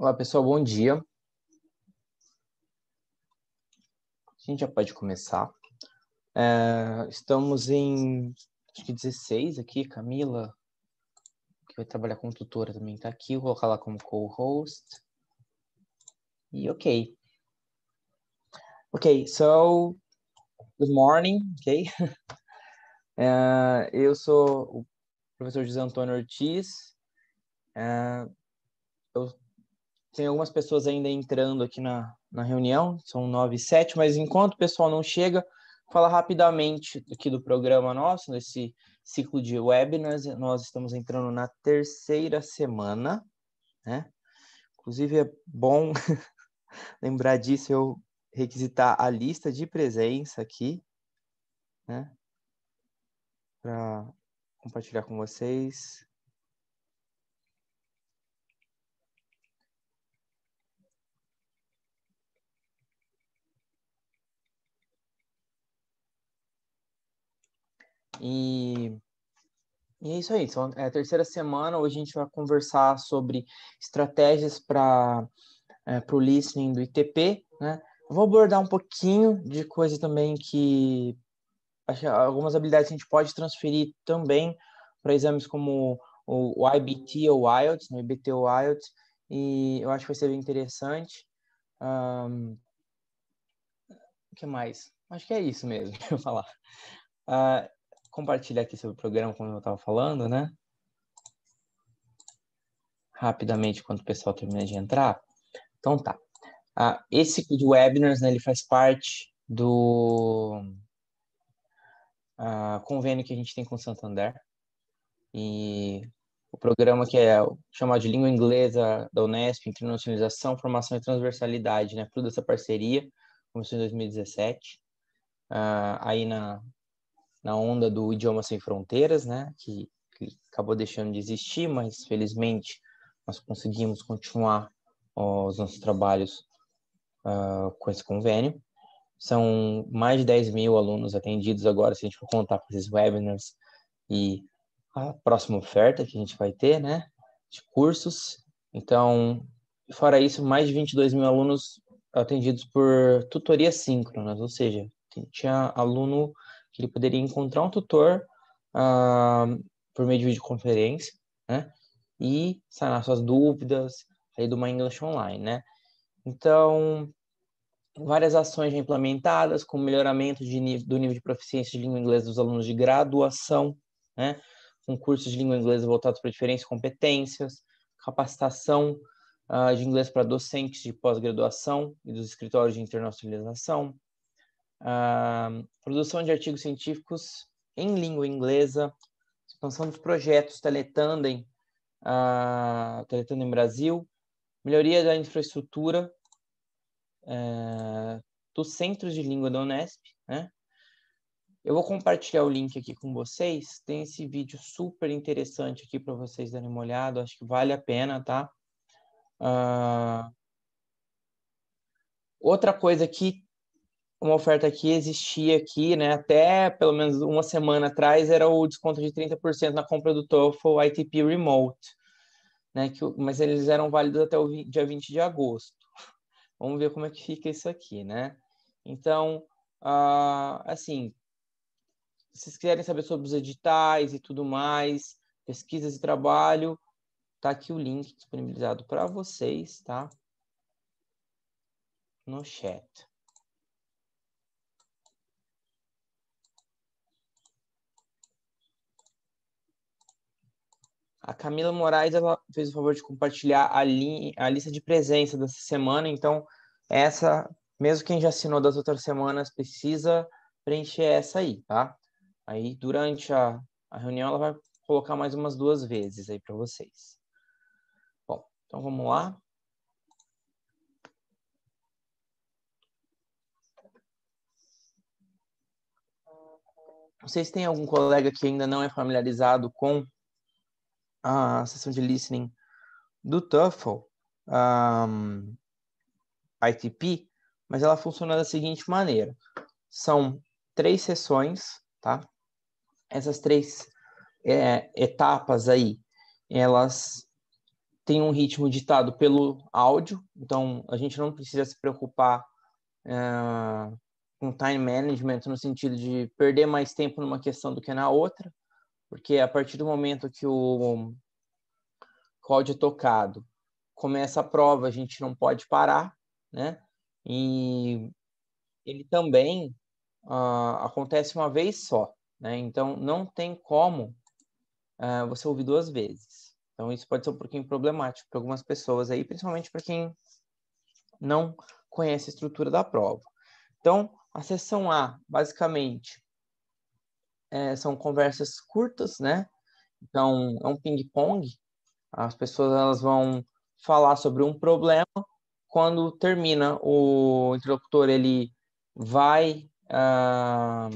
Olá, pessoal, bom dia. A gente já pode começar. É, estamos em, acho que 16 aqui, Camila, que vai trabalhar como tutora também está aqui, vou colocar ela como co-host. E ok. Ok, so, good morning, ok? É, eu sou o professor José Antônio Ortiz. É, eu tem algumas pessoas ainda entrando aqui na, na reunião, são nove e sete, mas enquanto o pessoal não chega, fala rapidamente aqui do programa nosso, nesse ciclo de webinars, nós estamos entrando na terceira semana, né? Inclusive é bom lembrar disso, eu requisitar a lista de presença aqui, né? Para compartilhar com vocês. E, e é isso aí. Então, é a terceira semana. Hoje a gente vai conversar sobre estratégias para é, o listening do ITP. Né? Vou abordar um pouquinho de coisa também que algumas habilidades a gente pode transferir também para exames como o IBT ou IELTS, no né? IBT ou IELTS, e eu acho que vai ser bem interessante. Um, o que mais? Acho que é isso mesmo que eu falar. Uh, compartilhar aqui sobre o programa, como eu estava falando, né? Rapidamente, quando o pessoal termina de entrar. Então tá. Ah, esse tipo de webinars, né, ele faz parte do ah, convênio que a gente tem com o Santander. E o programa que é chamado de Língua Inglesa da Unesp, Internacionalização, Formação e Transversalidade, né? Fruto dessa parceria, começou em 2017, uh, ah, aí na na onda do Idioma Sem Fronteiras, né? Que, que acabou deixando de existir, mas felizmente nós conseguimos continuar os nossos trabalhos uh, com esse convênio. São mais de 10 mil alunos atendidos agora, se a gente for contar com esses webinars e a próxima oferta que a gente vai ter, né? De cursos. Então, fora isso, mais de 22 mil alunos atendidos por tutorias síncronas, ou seja, tinha aluno que ele poderia encontrar um tutor uh, por meio de videoconferência, né? E sanar suas dúvidas aí do My English Online, né? Então, várias ações já implementadas, como melhoramento nível, do nível de proficiência de língua inglesa dos alunos de graduação, né? com cursos de língua inglesa voltados para diferentes competências, capacitação uh, de inglês para docentes de pós-graduação e dos escritórios de internacionalização, a produção de artigos científicos em língua inglesa, expansão dos projetos Teletandem, ah, Teletandem Brasil, melhoria da infraestrutura uh, dos centros de língua da Unesp, né? Eu vou compartilhar o link aqui com vocês. Tem esse vídeo super interessante aqui para vocês darem uma olhada. Acho que vale a pena, tá? Uh... Outra coisa que uma oferta que existia aqui, né, até pelo menos uma semana atrás, era o desconto de 30% na compra do TOEFL ITP Remote, né, que, mas eles eram válidos até o dia 20 de agosto. Vamos ver como é que fica isso aqui, né? Então, uh, assim, se vocês quiserem saber sobre os editais e tudo mais, pesquisas e trabalho, tá aqui o link disponibilizado para vocês, tá? No chat. A Camila Moraes ela fez o favor de compartilhar a, li a lista de presença dessa semana, então essa, mesmo quem já assinou das outras semanas, precisa preencher essa aí, tá? Aí durante a, a reunião ela vai colocar mais umas duas vezes aí para vocês. Bom, então vamos lá. Vocês têm algum colega que ainda não é familiarizado com a sessão de listening do TOEFL um, ITP, mas ela funciona da seguinte maneira: são três sessões, tá? Essas três é, etapas aí, elas têm um ritmo ditado pelo áudio, então a gente não precisa se preocupar com time management no sentido de perder mais tempo numa questão do que na outra, porque a partir do momento que o, código é tocado, começa a prova, a gente não pode parar, né? E ele também uh, acontece uma vez só, né? Então não tem como uh, você ouvir duas vezes. Então isso pode ser um pouquinho problemático para algumas pessoas aí, principalmente para quem não conhece a estrutura da prova. Então a seção A, basicamente, é, são conversas curtas, né? Então, é um ping-pong. As pessoas elas vão falar sobre um problema. Quando termina, o interlocutor ele vai ah,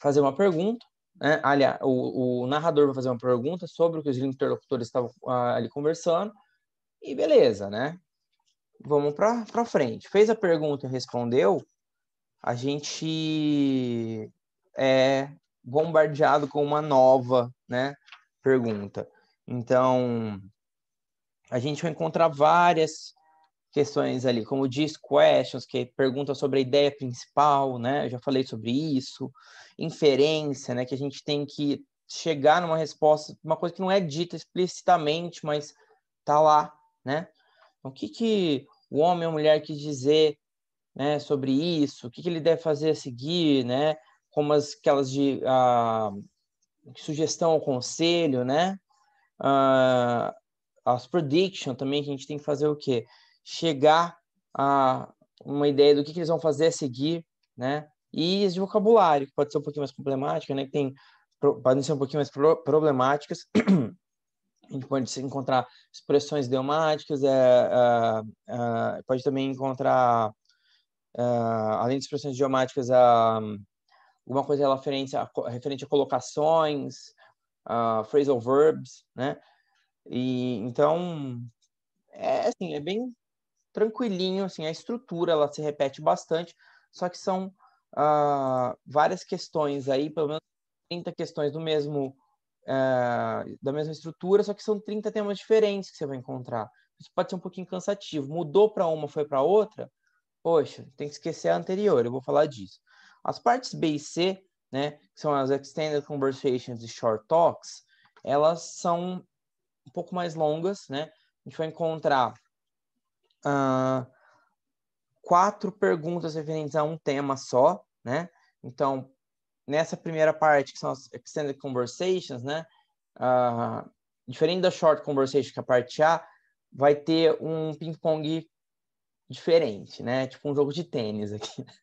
fazer uma pergunta. Né? Aliás, o, o, narrador vai fazer uma pergunta sobre o que os interlocutores estavam ah, ali conversando. E beleza, né? Vamos para frente. Fez a pergunta e respondeu. A gente é bombardeado com uma nova né, pergunta. Então, a gente vai encontrar várias questões ali, como diz questions, que é pergunta sobre a ideia principal, né? Eu já falei sobre isso. Inferência, né? Que a gente tem que chegar numa resposta, uma coisa que não é dita explicitamente, mas tá lá, né? Então, o que, que o homem ou a mulher quis dizer né, sobre isso? O que, que ele deve fazer a seguir, né? como as, aquelas de sugestão ao conselho, né? as prediction também, que a gente tem que fazer o quê? Chegar a uma ideia do que, que eles vão fazer a seguir, né? E as de vocabulário, que pode ser um pouquinho mais problemática, né? Que tem, podem ser um pouquinho mais pro, problemáticas. a gente pode encontrar expressões idiomáticas, é, é, é pode também encontrar, é, além de expressões idiomáticas, a, alguma coisa referente a, referente a colocações, a phrasal verbs, né? E então é assim, é bem tranquilinho, assim, a estrutura ela se repete bastante, só que são uh, várias questões aí, pelo menos 30 questões do mesmo uh, da mesma estrutura, só que são 30 temas diferentes que você vai encontrar. Isso pode ser um pouquinho cansativo. Mudou para uma, foi para outra, poxa, tem que esquecer a anterior, eu vou falar disso. As partes B e C, né, que são as Extended Conversations e Short Talks, elas são um pouco mais longas, né? A gente vai encontrar uh, quatro perguntas referentes a um tema só, né? Então, nessa primeira parte, que são as Extended Conversations, né? Uh, diferente da Short Conversation, que é a parte A, vai ter um ping-pong diferente, né? Tipo um jogo de tênis aqui.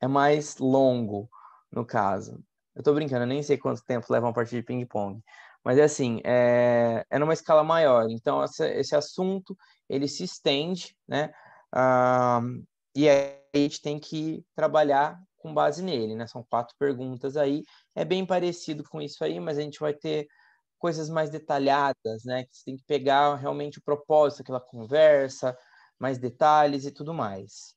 É mais longo, no caso. Eu tô brincando, eu nem sei quanto tempo leva uma partida de ping-pong. Mas é assim, é, é numa escala maior. Então, essa, esse assunto, ele se estende, né? Ah, e aí a gente tem que trabalhar com base nele, né? São quatro perguntas aí. É bem parecido com isso aí, mas a gente vai ter coisas mais detalhadas, né? Que você tem que pegar realmente o propósito daquela conversa, mais detalhes e tudo mais.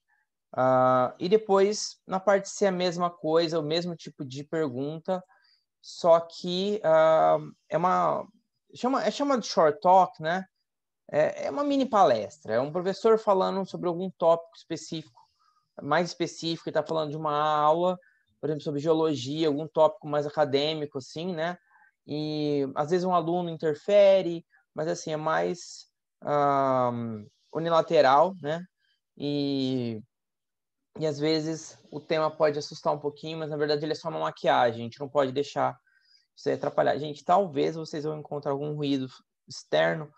Uh, e depois, na parte C, a mesma coisa, o mesmo tipo de pergunta, só que uh, é uma. Chama, é chamado de short talk, né? É, é uma mini palestra, é um professor falando sobre algum tópico específico, mais específico, está falando de uma aula, por exemplo, sobre geologia, algum tópico mais acadêmico, assim, né? E às vezes um aluno interfere, mas assim, é mais. Uh, unilateral, né? E, e às vezes o tema pode assustar um pouquinho, mas na verdade ele é só uma maquiagem, a gente não pode deixar isso aí atrapalhar. Gente, talvez vocês vão encontrar algum ruído externo,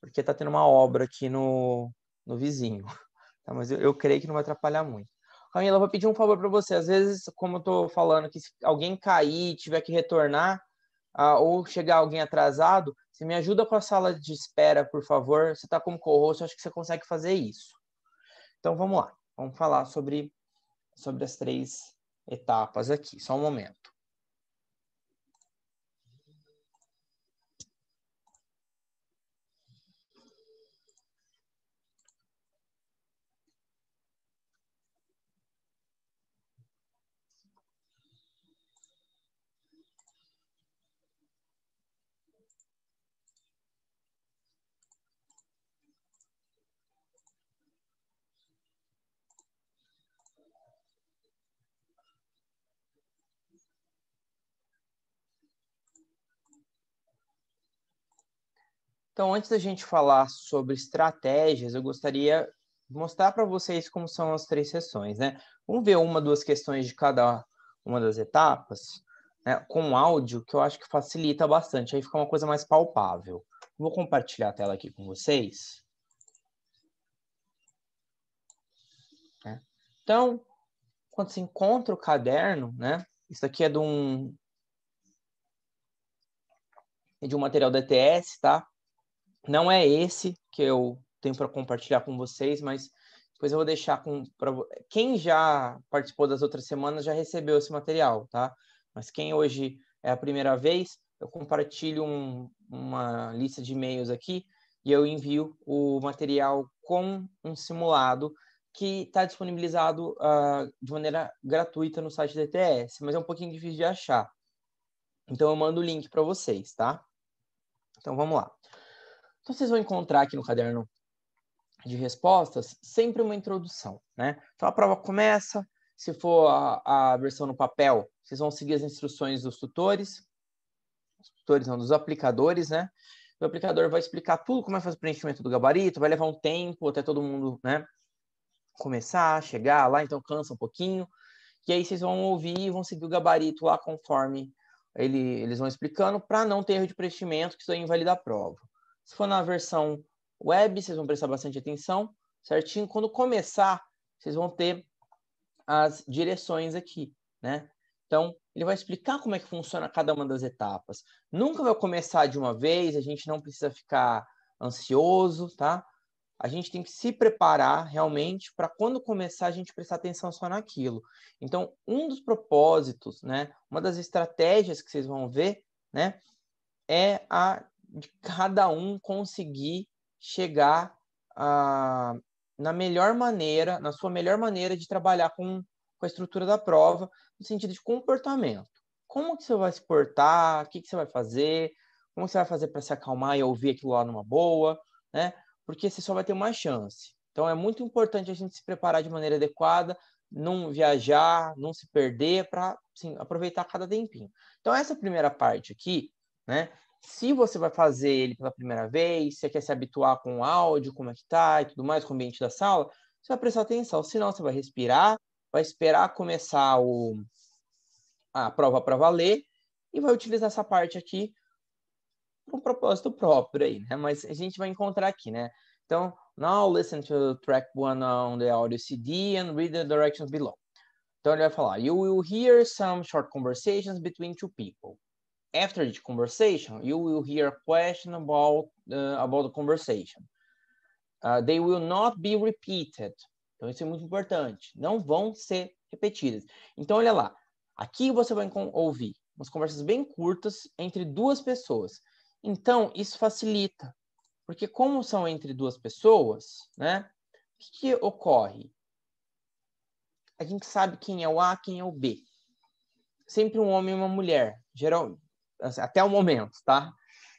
porque tá tendo uma obra aqui no, no vizinho, tá? Mas eu, eu creio que não vai atrapalhar muito. Camila, eu vou pedir um favor para você. Às vezes, como eu tô falando, que se alguém cair e tiver que retornar, ah, ou chegar alguém atrasado, você me ajuda com a sala de espera, por favor. Você está como co-host, acho que você consegue fazer isso. Então vamos lá, vamos falar sobre, sobre as três etapas aqui, só um momento. Então, antes da gente falar sobre estratégias, eu gostaria de mostrar para vocês como são as três sessões, né? Vamos ver uma, duas questões de cada uma das etapas, né? Com áudio, que eu acho que facilita bastante, aí fica uma coisa mais palpável. Vou compartilhar a tela aqui com vocês. É. Então, quando se encontra o caderno, né? Isso aqui é de um é de um material DTS, tá? Não é esse que eu tenho para compartilhar com vocês, mas depois eu vou deixar com pra, quem já participou das outras semanas já recebeu esse material, tá? Mas quem hoje é a primeira vez, eu compartilho um, uma lista de e-mails aqui e eu envio o material com um simulado que está disponibilizado uh, de maneira gratuita no site do ETS, mas é um pouquinho difícil de achar. Então eu mando o link para vocês, tá? Então vamos lá. Então, vocês vão encontrar aqui no caderno de respostas sempre uma introdução, né? Então, a prova começa, se for a, a versão no papel, vocês vão seguir as instruções dos tutores, os tutores não, dos aplicadores, né? O aplicador vai explicar tudo como é fazer o preenchimento do gabarito, vai levar um tempo até todo mundo, né? Começar, chegar lá, então cansa um pouquinho. E aí vocês vão ouvir e vão seguir o gabarito lá conforme ele, eles vão explicando, para não ter erro de preenchimento, que isso aí invalida a prova. Se for na versão web, vocês vão prestar bastante atenção, certinho? Quando começar, vocês vão ter as direções aqui, né? Então, ele vai explicar como é que funciona cada uma das etapas. Nunca vai começar de uma vez, a gente não precisa ficar ansioso, tá? A gente tem que se preparar realmente para quando começar a gente prestar atenção só naquilo. Então, um dos propósitos, né, uma das estratégias que vocês vão ver, né, é a de cada um conseguir chegar a, ah, na melhor maneira, na sua melhor maneira de trabalhar com, com a estrutura da prova, no sentido de comportamento. Como que você vai se portar, o que, que você vai fazer, como você vai fazer para se acalmar e ouvir aquilo lá numa boa, né? Porque você só vai ter uma chance. Então é muito importante a gente se preparar de maneira adequada, não viajar, não se perder, para assim, aproveitar cada tempinho. Então essa primeira parte aqui, né? se você vai fazer ele pela primeira vez, se quer se habituar com o áudio, como é que tá e tudo mais, com o ambiente da sala, você vai prestar atenção. Se não, você vai respirar, vai esperar começar o, a prova para valer e vai utilizar essa parte aqui com propósito próprio aí, né? Mas a gente vai encontrar aqui, né? Então, now listen to track one on the audio CD and read the directions below. Então ele vai falar, you will hear some short conversations between two people after the conversation, you will hear a question about, uh, about the conversation. Uh, they will not be repeated. Então, isso é muito importante. Não vão ser repetidas. Então, olha lá. Aqui você vai ouvir umas conversas bem curtas entre duas pessoas. Então, isso facilita. Porque como são entre duas pessoas, né? O que, que ocorre? A gente sabe quem é o A, quem é o B. Sempre um homem e uma mulher. Geral, Assim, até o momento, tá?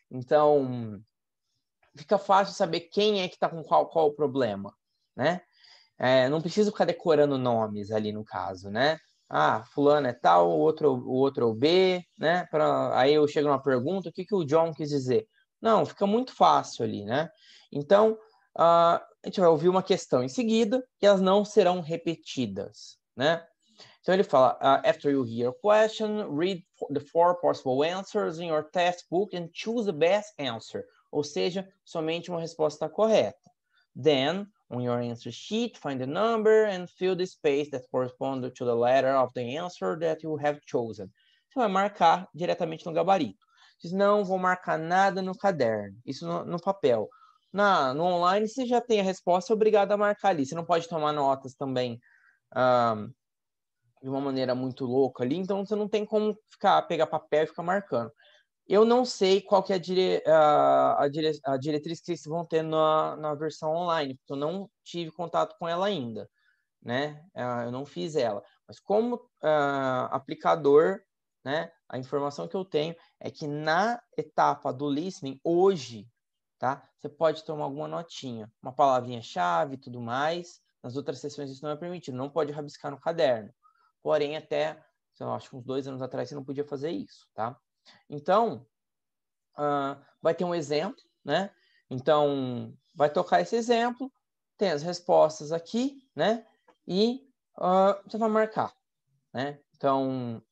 Então, fica fácil saber quem é que está com qual, qual o problema, né? É, não precisa ficar decorando nomes ali no caso, né? Ah, fulano é tal, o outro, o outro é o B, né? Pra, aí eu chego numa pergunta, o que, que o John quis dizer? Não, fica muito fácil ali, né? Então, uh, a gente vai ouvir uma questão em seguida e elas não serão repetidas, né? Então ele fala, uh, after you hear a question, read the four possible answers in your test book and choose the best answer. Ou seja, somente uma resposta correta. Then, on your answer sheet, find the number and fill the space that corresponds to the letter of the answer that you have chosen. Você vai marcar diretamente no gabarito. Diz, não vou marcar nada no caderno, isso no, no papel. Na, no online, você já tem a resposta, é obrigado a marcar ali. Você não pode tomar notas também um, de uma maneira muito louca ali, então você não tem como ficar pegar papel e ficar marcando. Eu não sei qual que é a, dire, a, a, dire, a diretriz que vocês vão ter na, na versão online, porque eu não tive contato com ela ainda, né? Ah, eu não fiz ela. Mas como uh, aplicador, né? A informação que eu tenho é que na etapa do listening, hoje, tá? Você pode tomar alguma notinha, uma palavrinha-chave e tudo mais. Nas outras sessões isso não é permitido, não pode rabiscar no caderno. Porém, até, sei lá, acho que uns dois anos atrás você não podia fazer isso, tá? Então, uh, vai ter um exemplo, né? Então, vai tocar esse exemplo, tem as respostas aqui, né? E uh, você vai marcar, né? Então,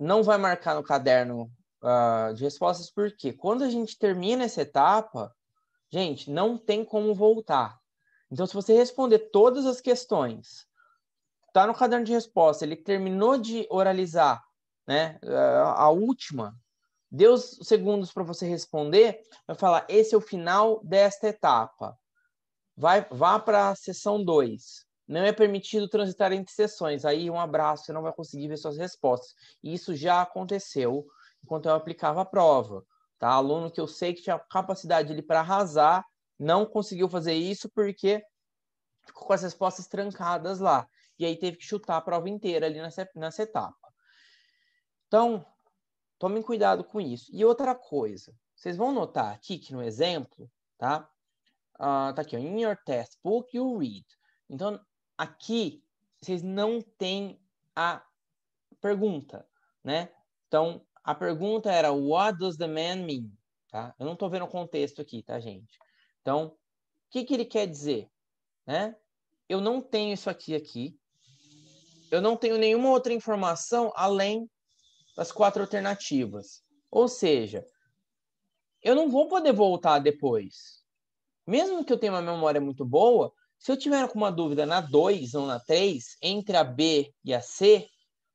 não vai marcar no caderno uh, de respostas, porque quando a gente termina essa etapa, gente, não tem como voltar. Então, se você responder todas as questões está no caderno de resposta, ele terminou de oralizar né, a última, deu os segundos para você responder, vai falar: esse é o final desta etapa. Vai, vá para a sessão 2. Não é permitido transitar entre sessões. Aí, um abraço, você não vai conseguir ver suas respostas. E isso já aconteceu enquanto eu aplicava a prova. Tá? Aluno que eu sei que tinha capacidade para arrasar, não conseguiu fazer isso porque ficou com as respostas trancadas lá. E aí teve que chutar a prova inteira ali nessa, nessa etapa. Então, tomem cuidado com isso. E outra coisa, vocês vão notar aqui que no exemplo, tá? Uh, tá aqui, ó, in your test book you read. Então, aqui, vocês não têm a pergunta, né? Então, a pergunta era, what does the man mean? Tá? Eu não estou vendo o contexto aqui, tá, gente? Então, o que, que ele quer dizer? Né? Eu não tenho isso aqui, aqui, eu não tenho nenhuma outra informação além das quatro alternativas. Ou seja, eu não vou poder voltar depois. Mesmo que eu tenha uma memória muito boa, se eu tiver com uma dúvida na 2 ou na 3, entre a B e a C,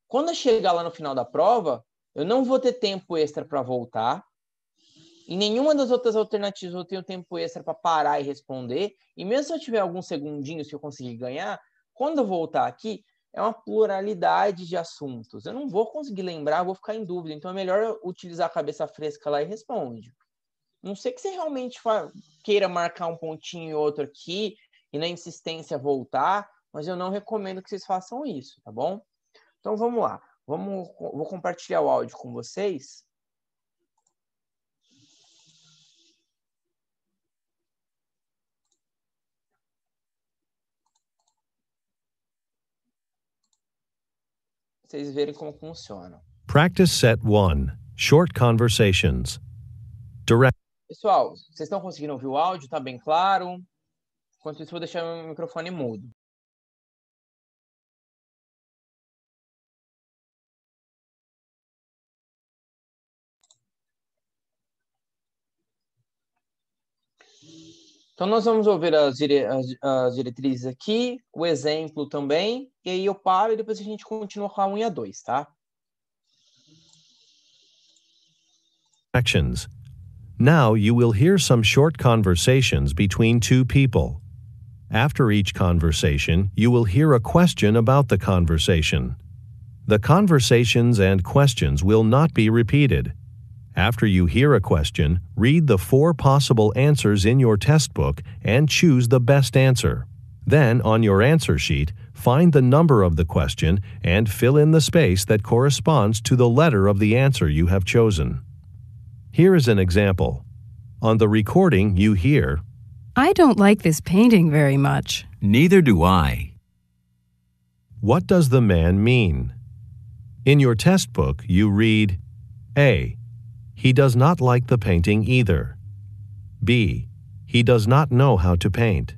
quando eu chegar lá no final da prova, eu não vou ter tempo extra para voltar. Em nenhuma das outras alternativas eu tenho tempo extra para parar e responder. E mesmo se eu tiver alguns segundinhos que eu conseguir ganhar, quando eu voltar aqui, é uma pluralidade de assuntos. Eu não vou conseguir lembrar, vou ficar em dúvida. Então é melhor utilizar a cabeça fresca lá e responde. Não sei que você realmente queira marcar um pontinho e outro aqui e na insistência voltar, mas eu não recomendo que vocês façam isso, tá bom? Então vamos lá. Vamos, vou compartilhar o áudio com vocês. vocês verem como funciona. Practice set 1. Short conversations. Direct Pessoal, vocês estão conseguindo ouvir o áudio? Está bem claro? Enquanto isso, vou deixar meu microfone mudo. Então, nós vamos ouvir as, dire... as, diretrizes aqui, o exemplo também, e aí eu paro e depois a gente continua com a 1 e a 2, tá? Actions. Now you will hear some short conversations between two people. After each conversation, you will hear a question about the conversation. The conversations and questions will not be repeated. After you hear a question, read the four possible answers in your test book and choose the best answer. Then, on your answer sheet, find the number of the question and fill in the space that corresponds to the letter of the answer you have chosen. Here is an example. On the recording, you hear, I don't like this painting very much. Neither do I. What does the man mean? In your test book, you read A. He does not like the painting either. B. He does not know how to paint.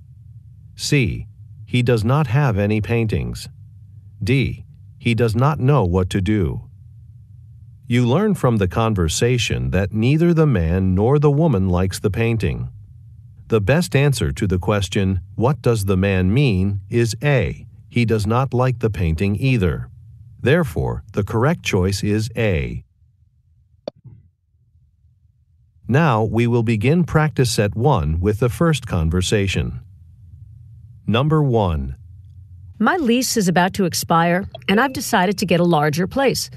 C. He does not have any paintings. D. He does not know what to do. You learn from the conversation that neither the man nor the woman likes the painting. The best answer to the question, What does the man mean? is A. He does not like the painting either. Therefore, the correct choice is A. Now we will begin practice set 1 with the first conversation. Number 1. My lease is about to expire, and I've decided to get a larger place.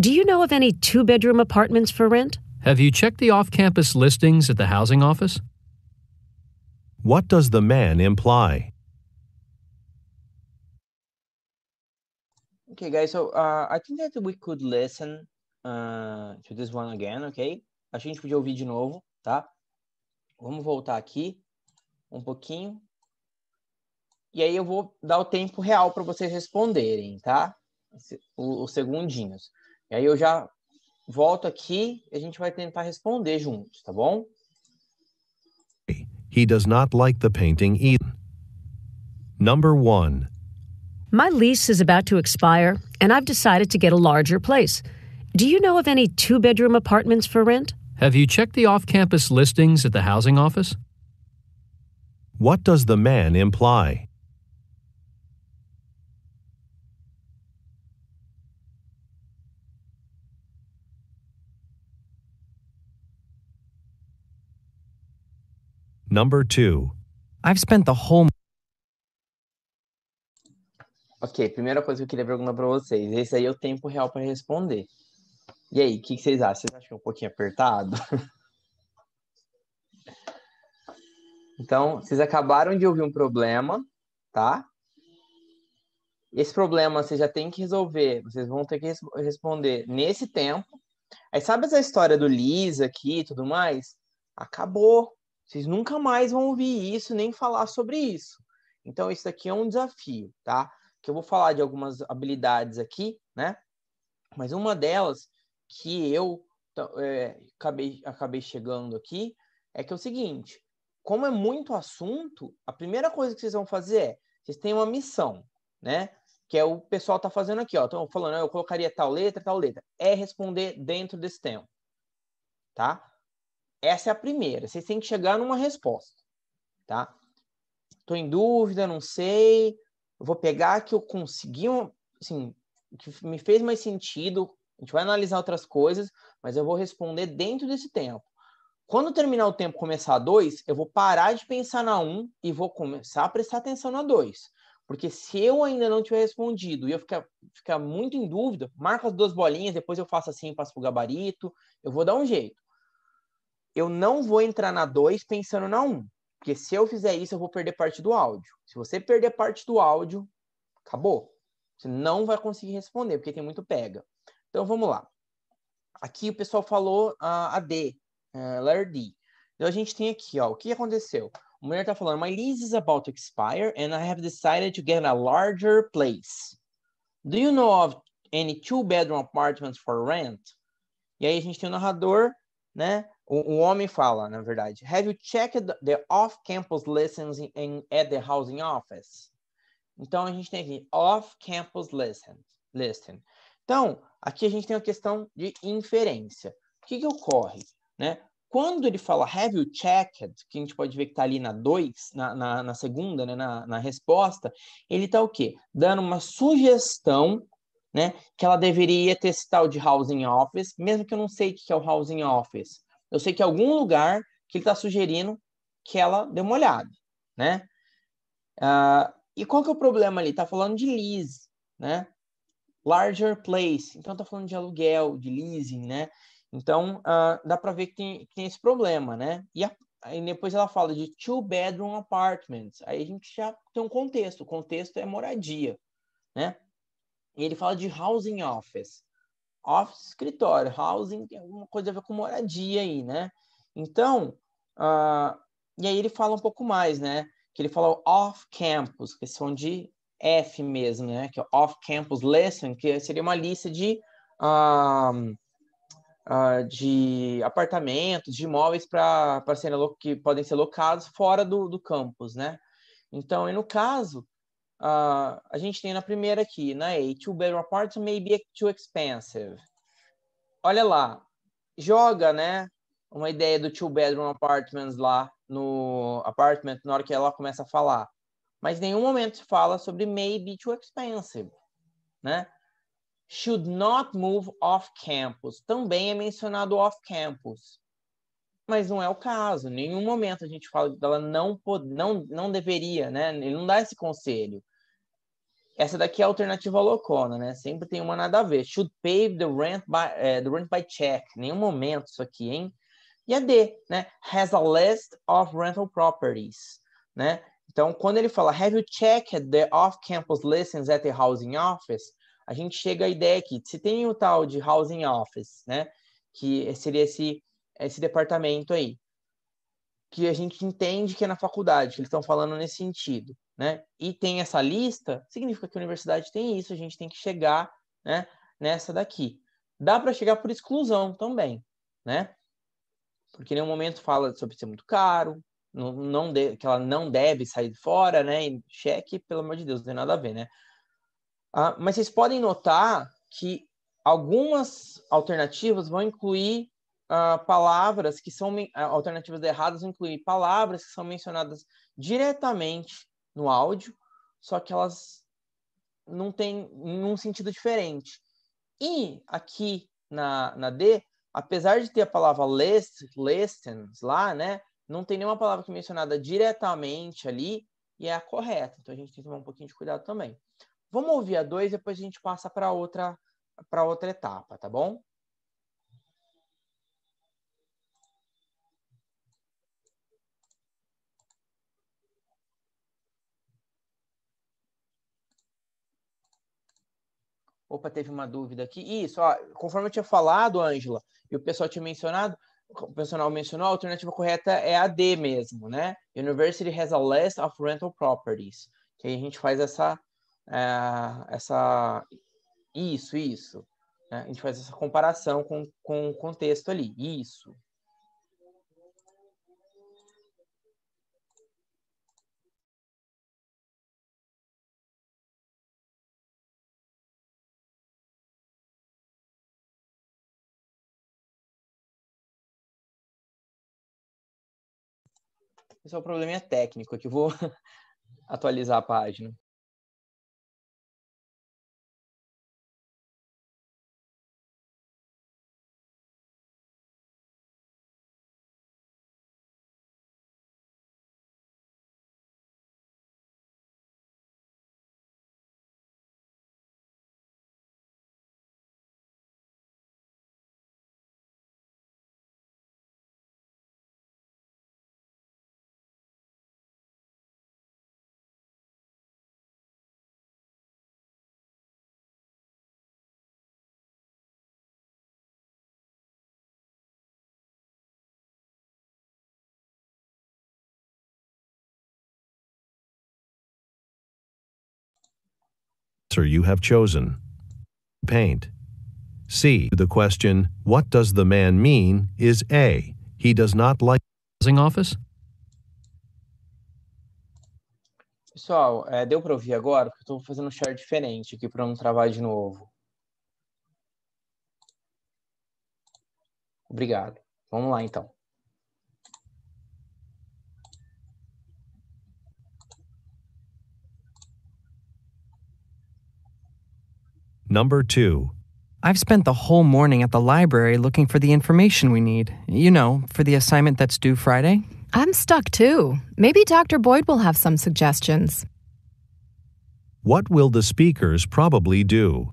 Do you know of any two bedroom apartments for rent? Have you checked the off campus listings at the housing office? What does the man imply? Okay, guys, so uh, I think that we could listen uh, to this one again, okay? a gente podia ouvir de novo, tá? Vamos voltar aqui um pouquinho. E aí eu vou dar o tempo real para vocês responderem, tá? Os segundinhos. E aí eu já volto aqui e a gente vai tentar responder juntos, tá bom? He does not like the painting either. Number one. My lease is about to expire, and I've decided to get a larger place. Do you know of any two bedroom apartments for rent? Have you checked the off campus listings at the housing office? What does the man imply? Number two. I've spent the whole. Ok, primeira coisa que eu queria perguntar para vocês. Esse aí é o tempo real para responder. E aí, o que, que, vocês acham? Vocês acham que é um pouquinho apertado? então, vocês acabaram de ouvir um problema, tá? Esse problema vocês já tem que resolver, vocês vão ter que res responder nesse tempo. Aí sabe essa história do Lisa aqui e tudo mais? Acabou. Vocês nunca mais vão ouvir isso, nem falar sobre isso. Então, isso aqui é um desafio, tá? Que eu vou falar de algumas habilidades aqui, né? Mas uma delas que eu é, acabei, acabei chegando aqui é que é o seguinte: como é muito assunto, a primeira coisa que vocês vão fazer é vocês têm uma missão, né? Que é o pessoal tá fazendo aqui, ó. Estão falando, ah, eu colocaria tal letra, tal letra. É responder dentro desse tempo, tá? Essa é a primeira. Vocês têm que chegar numa resposta, tá? Tô em dúvida, não sei. vou pegar que eu consegui, assim, que me fez mais sentido a gente vai analisar outras coisas, mas eu vou responder dentro desse tempo. Quando terminar o tempo começar a 2, eu vou parar de pensar na 1 um e vou começar a prestar atenção na 2. Porque se eu ainda não tiver respondido e eu ficar, ficar muito em dúvida, marco as duas bolinhas, depois eu faço assim, passo o gabarito, eu vou dar um jeito. Eu não vou entrar na 2 pensando na 1. Um, porque se eu fizer isso, eu vou perder parte do áudio. Se você perder parte do áudio, acabou. Você não vai conseguir responder, porque tem muito pega. Então vamos lá. Aqui o pessoal falou a, ah, a D, uh, letter D. Então a gente tem aqui, ó, o que aconteceu? A mulher está falando, my lease is about to expire and I have decided to get a larger place. Do you know of any two-bedroom apartments for rent? E aí a gente tem o narrador, né? O, o homem fala, na verdade, have you checked the off-campus lessons in, in, at the housing office? Então a gente tem aqui off-campus listing listen. Então, aqui a gente tem uma questão de inferência. O que, que ocorre? Né? Quando ele fala have you checked, que a gente pode ver que está ali na 2, na, na, na, segunda, né, na, na resposta, ele está o quê? Dando uma sugestão né, que ela deveria ter esse tal de housing office, mesmo que eu não sei o que é o housing office. Eu sei que é algum lugar que ele está sugerindo que ela dê uma olhada, né? Uh, e qual que é o problema ali? Está falando de lease, né? larger place. Então, está falando de aluguel, de leasing, né? Então, uh, dá para ver que tem, que tem, esse problema, né? E, a, depois ela fala de two-bedroom apartments. Aí a gente já tem um contexto. O contexto é moradia, né? E ele fala de housing office. Office, escritório. Housing tem alguma coisa a ver com moradia aí, né? Então, uh, e aí ele fala um pouco mais, né? Que ele fala off-campus, questão de F mesmo, né? Que é Off Campus Lesson, que seria uma lista de, uh, de apartamentos, de imóveis para serem que podem ser locados fora do, do campus, né? Então, e no caso, uh, a gente tem na primeira aqui, na né? A, two bedroom apartment may be too expensive. Olha lá, joga, né? Uma ideia do two bedroom apartments lá no apartment na hora que ela começa a falar. Mas em nenhum momento se fala sobre may be too expensive, né? Should not move off campus. Também é mencionado off campus. Mas não é o caso. Em nenhum momento a gente fala dela não pod... não não deveria, né? Ele não dá esse conselho. Essa daqui é a alternativa loucona, né? Sempre tem uma nada a ver. Should pay the rent by, eh, the rent by check. Nenhum momento isso aqui, hein? E a D, né? Has a list of rental properties, né? Então, quando ele fala, have you checked the off-campus lessons at the housing office? A gente chega à ideia que se tem o tal de housing office, né? Que seria esse, esse departamento aí. Que a gente entende que é na faculdade, que eles estão falando nesse sentido, né? E tem essa lista, significa que a universidade tem isso, a gente tem que chegar, né? Nessa daqui. Dá para chegar por exclusão também, né? Porque em nenhum momento fala sobre ser é muito caro, não, não de, que ela não deve sair de fora, né? E cheque, pelo amor de Deus, não tem nada a ver, né? Ah, mas vocês podem notar que algumas alternativas vão incluir ah, palavras que são ah, alternativas erradas vão incluir palavras que são mencionadas diretamente no áudio, só que elas não têm um sentido diferente. E aqui na, na D, apesar de ter a palavra list, listens lá, né? não tem nenhuma palavra que é mencionada diretamente ali e é a correta. Então a gente tem que tomar um pouquinho de cuidado também. Vamos ouvir a 2, depois a gente passa para outra para outra etapa, tá bom? Opa, teve uma dúvida aqui. Isso, ó, conforme eu tinha falado, Ângela, e o pessoal tinha mencionado, o pessoal mencionou, a alternativa correta é a D mesmo, né? University has a list of rental properties. Que aí a gente faz essa, é, essa, isso, isso. Né? A gente faz essa comparação com, com o contexto ali. Isso. Esse é o problema técnico, que vou atualizar a página. answer you have chosen. Paint. C. The question, What does the man mean? is A. He does not like. Housing office? Pessoal, é, deu para ouvir agora? Porque eu estou fazendo um share diferente aqui para não travar de novo. Obrigado. Vamos lá então. Number 2. I've spent the whole morning at the library looking for the information we need. You know, for the assignment that's due Friday. I'm stuck too. Maybe Dr. Boyd will have some suggestions. What will the speakers probably do?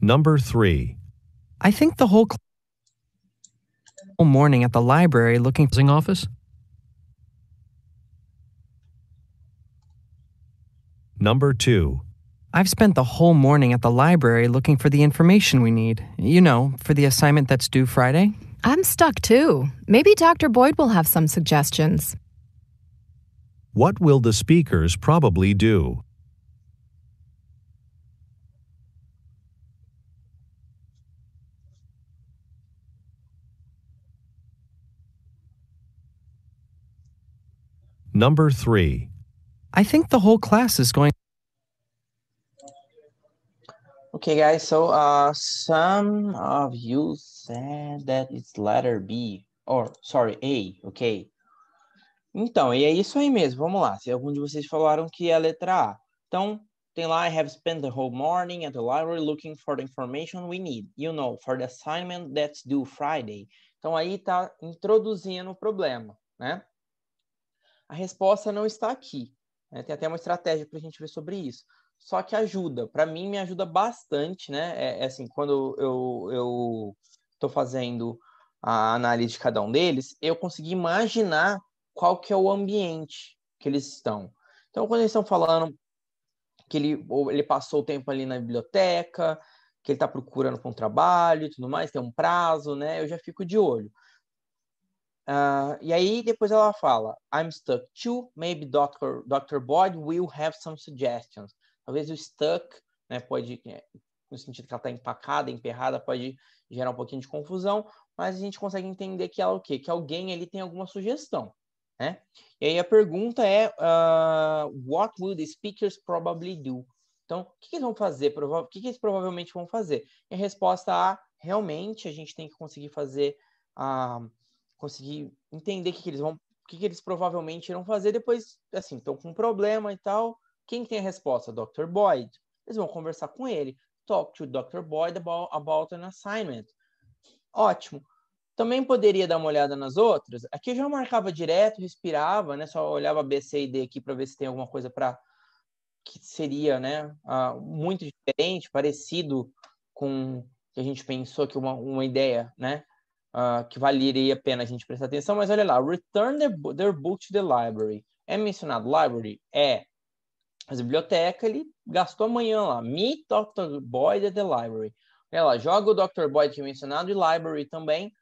Number 3. I think the whole morning at the library looking for office. Number 2. I've spent the whole morning at the library looking for the information we need. You know, for the assignment that's due Friday. I'm stuck too. Maybe Dr. Boyd will have some suggestions. What will the speakers probably do? Number 3. I think the whole class is going. Okay, guys, so uh, some of you said that it's letter B, or sorry, A, ok? Então, e é isso aí mesmo, vamos lá. Se algum de vocês falaram que é a letra A. Então, tem lá, I have spent the whole morning at the library looking for the information we need, you know, for the assignment that's due Friday. Então, aí tá introduzindo o problema, né? A resposta não está aqui. Né? Tem até uma estratégia para a gente ver sobre isso. Só que ajuda. Para mim, me ajuda bastante, né? É, é assim, quando eu estou fazendo a análise de cada um deles, eu consegui imaginar qual que é o ambiente que eles estão. Então, quando eles estão falando que ele, ele passou o tempo ali na biblioteca, que ele está procurando para um trabalho e tudo mais, tem um prazo, né? Eu já fico de olho. Uh, e aí depois ela fala, I'm stuck too, maybe Dr. Dr. Boyd will have some suggestions. Talvez o stuck, né, pode, né, no sentido que ela está empacada, emperrada, pode gerar um pouquinho de confusão, mas a gente consegue entender que ela o quê? Que alguém ali tem alguma sugestão, né? E aí a pergunta é, uh, what will the speakers probably do? Então, o que, que eles vão fazer? O que, que eles provavelmente vão fazer? E a resposta A, realmente a gente tem que conseguir fazer a uh, conseguir entender o que, que eles vão, o que, que eles provavelmente irão fazer depois, assim, estão com um problema e tal. Quem tem a resposta? Dr. Boyd. Eles vão conversar com ele. Talk to Dr. Boyd about, about an assignment. Ótimo. Também poderia dar uma olhada nas outras. Aqui eu já marcava direto, respirava, né? Só olhava B, C e D aqui para ver se tem alguma coisa para que seria, né? muito diferente, parecido com que a gente pensou que uma, uma ideia, né? uh, que valeria a pena a gente prestar atenção, mas olha lá, return their book to the library. É mencionado library? É. Mas a biblioteca, ele gastou amanhã lá. Meet Dr. Boyd at the library. Olha lá, joga o Dr. Boyd que é mencionado e library também,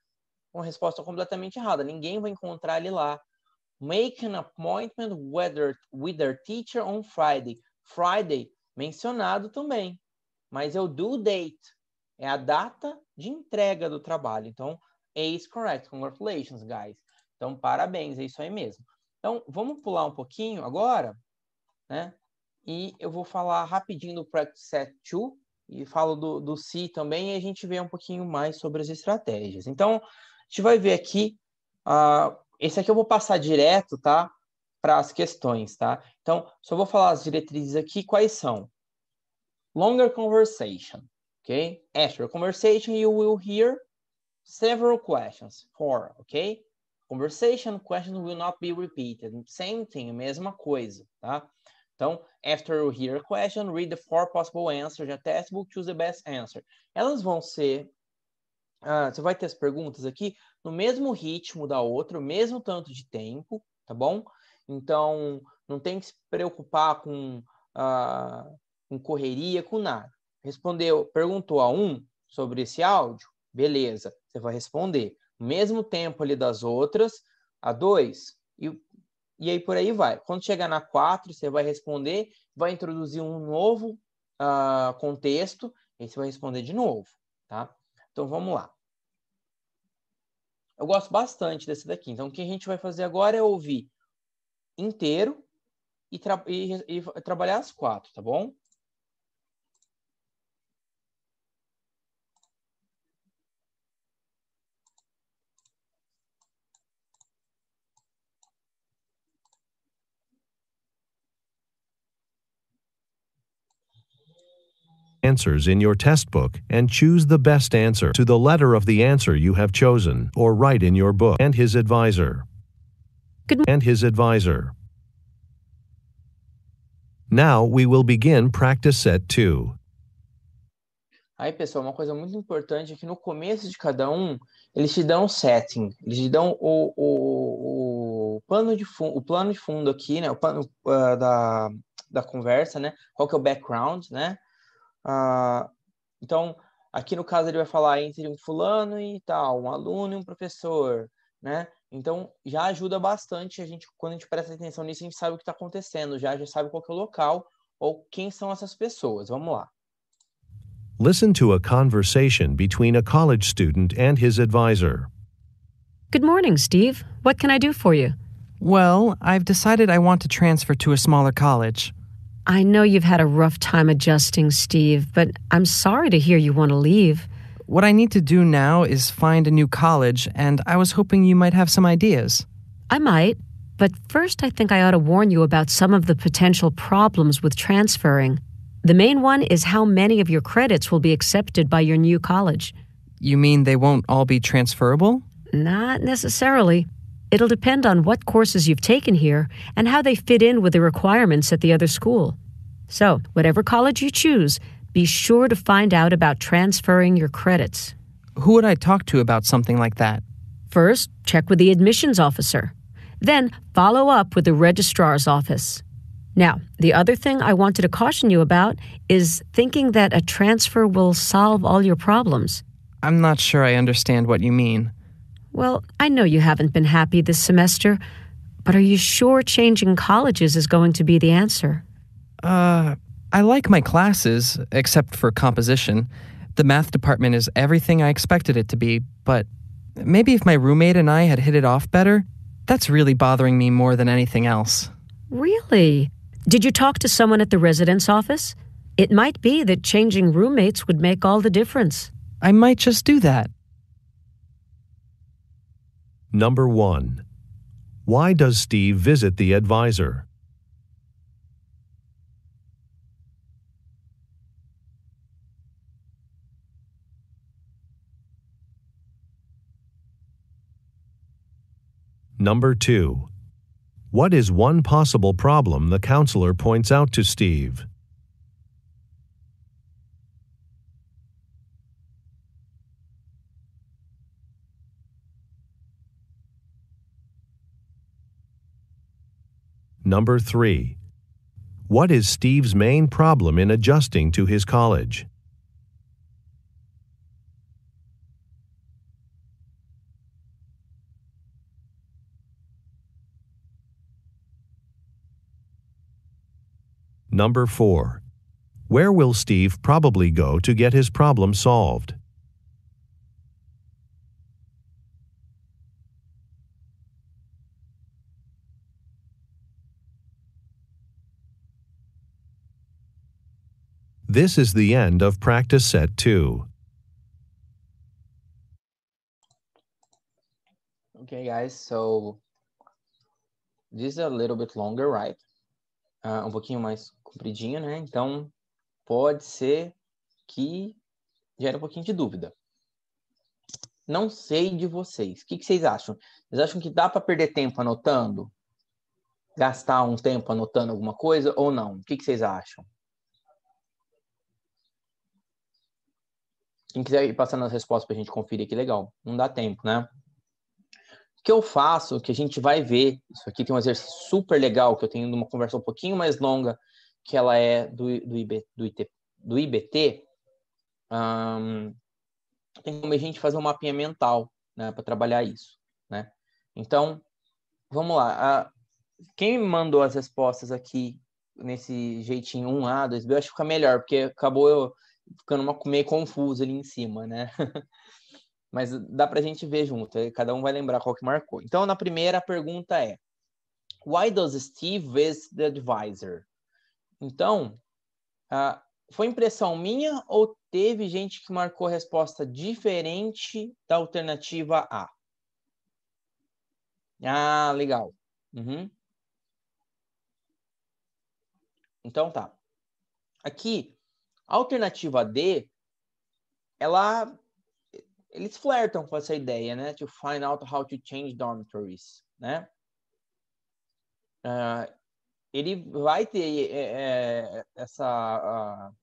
uma resposta completamente errada. Ninguém vai encontrar ele lá. Make an appointment with their, with their teacher on Friday. Friday, mencionado também. Mas é o due date. É a data de entrega do trabalho. Então, é is correct. Congratulations, guys. Então, parabéns, é isso aí mesmo. Então, vamos pular um pouquinho agora, né? E eu vou falar rapidinho do practice set 2 e falo do, do também e a gente vê um pouquinho mais sobre as estratégias. Então, a gente vai ver aqui, uh, esse aqui eu vou passar direto, tá? Para as questões, tá? Então, só vou falar as diretrizes aqui, quais são? Longer conversation, ok? After conversation, you will hear several questions. Four, okay? Conversation questions will not be repeated. Same thing, mesma coisa, tá? Então, after you hear a question, read the four possible answers. A textbook, choose the best answer. Elas vão ser... Ah, você vai ter as perguntas aqui no mesmo ritmo da outra, o mesmo tanto de tempo, tá bom? Então, não tem que se preocupar com, ah, com correria, com nada. Respondeu, perguntou a um sobre esse áudio, Beleza, você vai responder. Mesmo tempo ali das outras, a 2, e, e aí por aí vai. Quando chegar na 4, você vai responder, vai introduzir um novo uh, contexto, e você vai responder de novo, tá? Então vamos lá. Eu gosto bastante desse daqui. Então o que a gente vai fazer agora é ouvir inteiro e, tra e, e trabalhar as quatro, tá bom? answers in your test book and choose the best answer to the letter of the answer you have chosen or write in your book and his advisor. Good and his advisor. Now we will begin practice set 2. Aí, pessoal, uma coisa muito importante é que no começo de cada um, eles te dão o um setting, eles te dão o, o, o plano, de fundo, o plano de fundo aqui, né? O plano uh, ah, da, da conversa, né? Qual que é o background, né? Ah, então, aqui no caso ele vai falar entre um fulano e tal, um aluno e um professor, né? Então, já ajuda bastante a gente, quando a gente presta atenção nisso, a gente sabe o que está acontecendo, já, já sabe qual é o local ou quem são essas pessoas. Vamos lá. Listen to a conversation between a college student and his advisor. Good morning, Steve. What can I do for you? Well, I've decided I want to transfer to a smaller college. I know you've had a rough time adjusting, Steve, but I'm sorry to hear you want to leave. What I need to do now is find a new college, and I was hoping you might have some ideas. I might, but first I think I ought to warn you about some of the potential problems with transferring. The main one is how many of your credits will be accepted by your new college. You mean they won't all be transferable? Not necessarily. It'll depend on what courses you've taken here and how they fit in with the requirements at the other school. So, whatever college you choose, be sure to find out about transferring your credits. Who would I talk to about something like that? First, check with the admissions officer. Then, follow up with the registrar's office. Now, the other thing I wanted to caution you about is thinking that a transfer will solve all your problems. I'm not sure I understand what you mean. Well, I know you haven't been happy this semester, but are you sure changing colleges is going to be the answer? Uh, I like my classes, except for composition. The math department is everything I expected it to be, but maybe if my roommate and I had hit it off better, that's really bothering me more than anything else. Really? Did you talk to someone at the residence office? It might be that changing roommates would make all the difference. I might just do that. Number 1. Why does Steve visit the advisor? Number 2. What is one possible problem the counselor points out to Steve? Number 3. What is Steve's main problem in adjusting to his college? Number 4. Where will Steve probably go to get his problem solved? This is the end of practice set 2. Okay, guys, so this is a little bit longer, right? Uh, um pouquinho mais compridinho, né? Então, pode ser que gere um pouquinho de dúvida. Não sei de vocês. O que, que vocês acham? Vocês acham que dá para perder tempo anotando? Gastar um tempo anotando alguma coisa ou não? O que, que vocês acham? Quem quiser ir passando as respostas para a gente conferir que legal. Não dá tempo, né? O que eu faço, que a gente vai ver, isso aqui tem um exercício super legal, que eu tenho numa conversa um pouquinho mais longa, que ela é do, do, IB, do, IT, do IBT, um, tem como a gente fazer um mapinha mental né, para trabalhar isso. Né? Então, vamos lá. A, quem mandou as respostas aqui nesse jeitinho 1A, 2B, eu acho que fica melhor, porque acabou eu ficando uma, meio confuso ali em cima, né? Mas dá para a gente ver junto, cada um vai lembrar qual que marcou. Então, na primeira pergunta é: Why does Steve visit the advisor? Então, uh, foi impressão minha ou teve gente que marcou resposta diferente da alternativa A? Ah, legal. Uhum. Então tá. Aqui a alternativa D, ela eles flertam com essa ideia, né? To find out how to change dormitories, né? Uh, ele vai ter é, é essa, uh,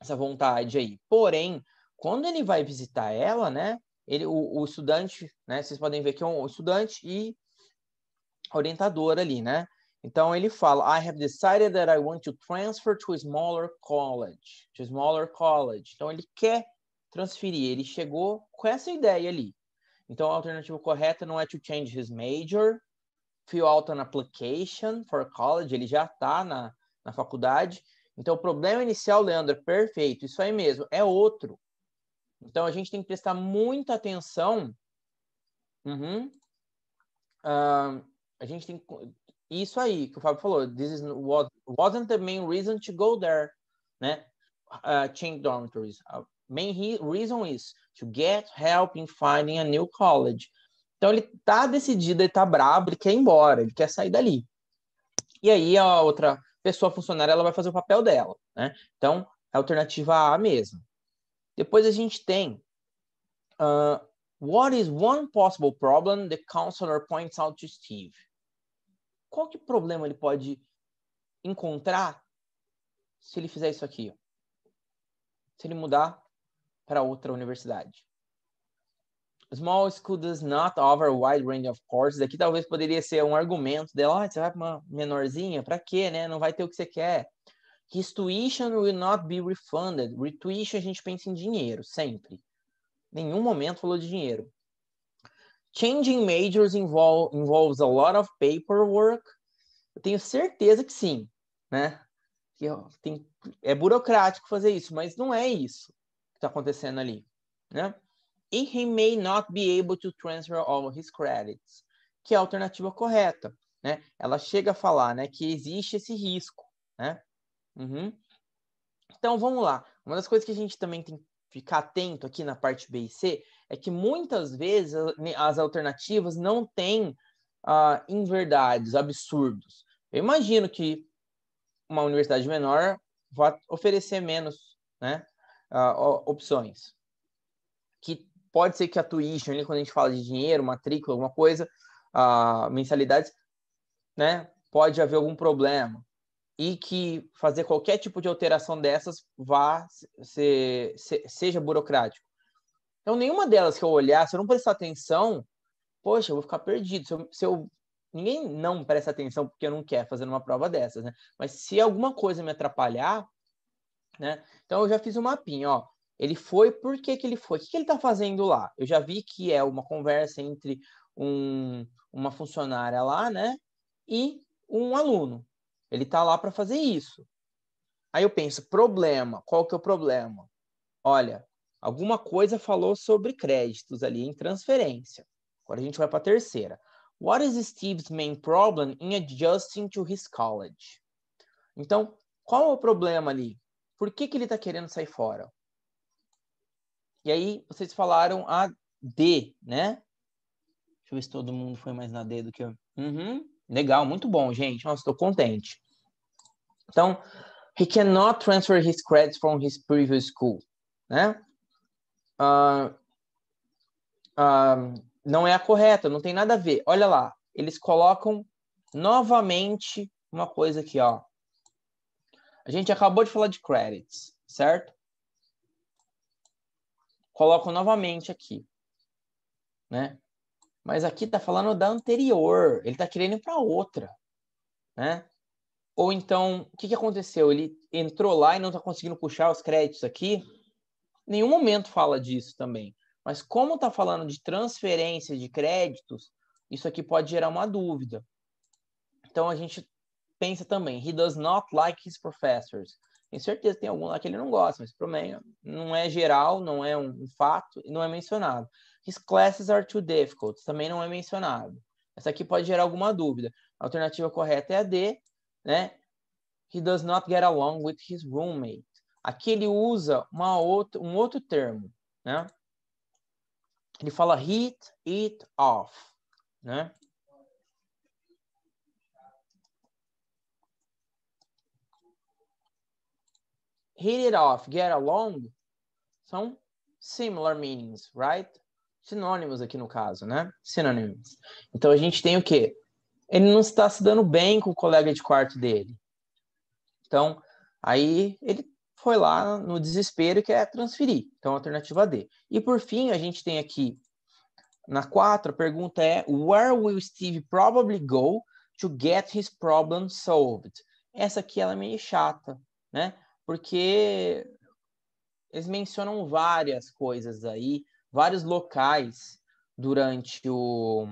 essa vontade aí. Porém, quando ele vai visitar ela, né? Ele, o, o estudante, né? Vocês podem ver que é um estudante e orientador ali, né? Então ele fala: I have decided that I want to transfer to a smaller college. To a smaller college. Então ele quer transferir. Ele chegou com essa ideia ali. Então a alternativa correta não é to change his major, fill out an application for college. Ele já está na, na faculdade. Então o problema inicial, Leandro, é perfeito. Isso aí mesmo. É outro. Então a gente tem que prestar muita atenção. Uhum. Uh, a gente tem que isso aí que o Fábio falou, this is, what wasn't the main reason to go there, né? Uh, change dormitories. Uh, main reason is to get help in finding a new college. Então ele tá decidido, ele tá brabo, ele quer ir embora, ele quer sair dali. E aí a outra pessoa funcionária ela vai fazer o papel dela, né? Então é a alternativa A mesmo. Depois a gente tem uh, What is one possible problem the counselor points out to Steve? qual que problema ele pode encontrar se ele fizer isso aqui? Se ele mudar para outra universidade. Small school does not offer a wide range of courses. Aqui talvez poderia ser um argumento dela, ah, você vai para uma menorzinha, para quê, né? Não vai ter o que você quer. His tuition will not be refunded. Retuition a gente pensa em dinheiro, sempre. Nenhum momento falou de dinheiro. Changing majors involve, involves a lot of paperwork. Eu tenho certeza que sim, né? Que tem, é burocrático fazer isso, mas não é isso que está acontecendo ali, né? he may not be able to transfer all his credits, que é a alternativa correta, né? Ela chega a falar, né, que existe esse risco, né? Uhum. Então vamos lá. Uma das coisas que a gente também tem que ficar atento aqui na parte B e C é que muitas vezes as alternativas não têm uh, inverdades, absurdos. Eu imagino que uma universidade menor vai oferecer menos né, uh, opções. Que pode ser que a tuition, quando a gente fala de dinheiro, matrícula, alguma coisa, uh, mensalidades, né, pode haver algum problema. E que fazer qualquer tipo de alteração dessas vá ser seja burocrático. Então, nenhuma delas que eu olhar, se eu não prestar atenção, poxa, eu vou ficar perdido. Se eu, se eu, ninguém não presta atenção porque eu não quer fazer uma prova dessas, né? Mas se alguma coisa me atrapalhar, né? Então, eu já fiz um mapinha, ó. Ele foi, por que, que ele foi? O que, que ele está fazendo lá? Eu já vi que é uma conversa entre um, uma funcionária lá, né? E um aluno. Ele está lá para fazer isso. Aí eu penso, problema, qual que é o problema? Olha, alguma coisa falou sobre créditos ali em transferência. Agora a gente vai para a terceira. What is Steve's main problem in adjusting to his college? Então, qual é o problema ali? Por que, que ele está querendo sair fora? E aí, vocês falaram a D, né? Deixa eu ver se todo mundo foi mais na D do que eu. Uhum. Legal, muito bom, gente. Nossa, estou contente. Então, he cannot transfer his credits from his previous school, né? ah, ah, não é a correta, não tem nada a ver. Olha lá, eles colocam novamente uma coisa aqui, ó. A gente acabou de falar de credits, certo? Colocam novamente aqui, né? Mas aqui tá falando da anterior, ele tá querendo para outra, né? Ou então, o que, que aconteceu? Ele entrou lá e não tá conseguindo puxar os créditos aqui, nenhum momento fala disso também. Mas como está falando de transferência de créditos, isso aqui pode gerar uma dúvida. Então a gente pensa também, he does not like his professors. Tenho certeza que tem algum lá que ele não gosta, mas meio não é geral, não é um fato e não é mencionado. His classes are too difficult, também não é mencionado. Essa aqui pode gerar alguma dúvida. A alternativa correta é a D, né? He does not get along with his roommate. Aqui ele usa uma outra, um outro termo, né? Ele fala hit it off, né? Hit it off, get along são similar meanings, right? Sinônimos aqui no caso, né? Sinônimos. Então a gente tem o quê? Ele não está se dando bem com o colega de quarto dele. Então, aí ele foi lá no desespero que é transferir. Então, alternativa D. E por fim, a gente tem aqui na 4, a pergunta é: Where will Steve probably go to get his problem solved? Essa aqui ela é meio chata, né? Porque eles mencionam várias coisas aí, vários locais durante o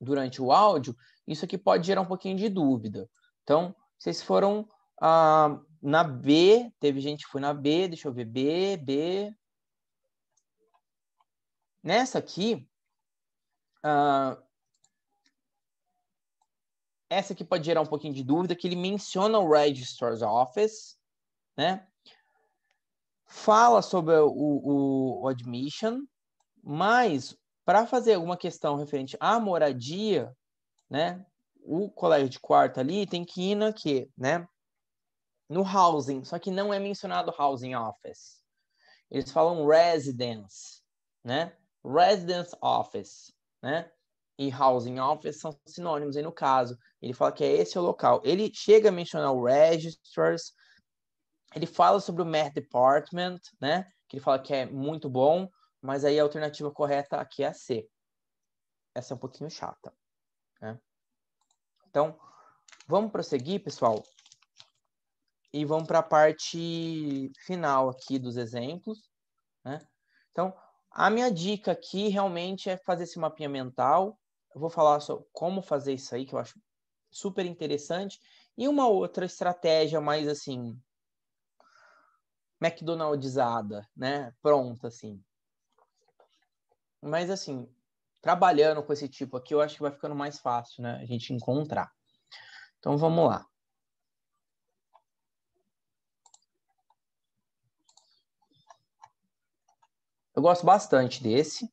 durante o áudio, isso aqui pode gerar um pouquinho de dúvida. Então, vocês foram ah, na B, teve gente que foi na B, deixa eu ver, B, B. Nessa aqui, uh, essa aqui pode gerar um pouquinho de dúvida, que ele menciona o Registrar's Office, né? Fala sobre o, o, o admission, mas para fazer alguma questão referente à moradia, né? O colégio de quarto ali tem que ir na que, né? no housing, só que não é mencionado housing office. Eles falam residence, né? Residence office, né? E housing office são sinônimos aí no caso. Ele fala que é esse o local. Ele chega a mencionar o registers, ele fala sobre o math department, né? Que ele fala que é muito bom, mas aí a alternativa correta aqui é a C. Essa é um pouquinho chata, né? Então, vamos prosseguir, pessoal e vamos para a parte final aqui dos exemplos. Né? Então, a minha dica aqui realmente é fazer esse mapinha mental. Eu vou falar sobre como fazer isso aí, que eu acho super interessante. E uma outra estratégia mais assim, McDonaldizada, né? Pronta, assim. Mas assim, trabalhando com esse tipo aqui, eu acho que vai ficando mais fácil, né? A gente encontrar. Então vamos lá. Eu gosto bastante desse.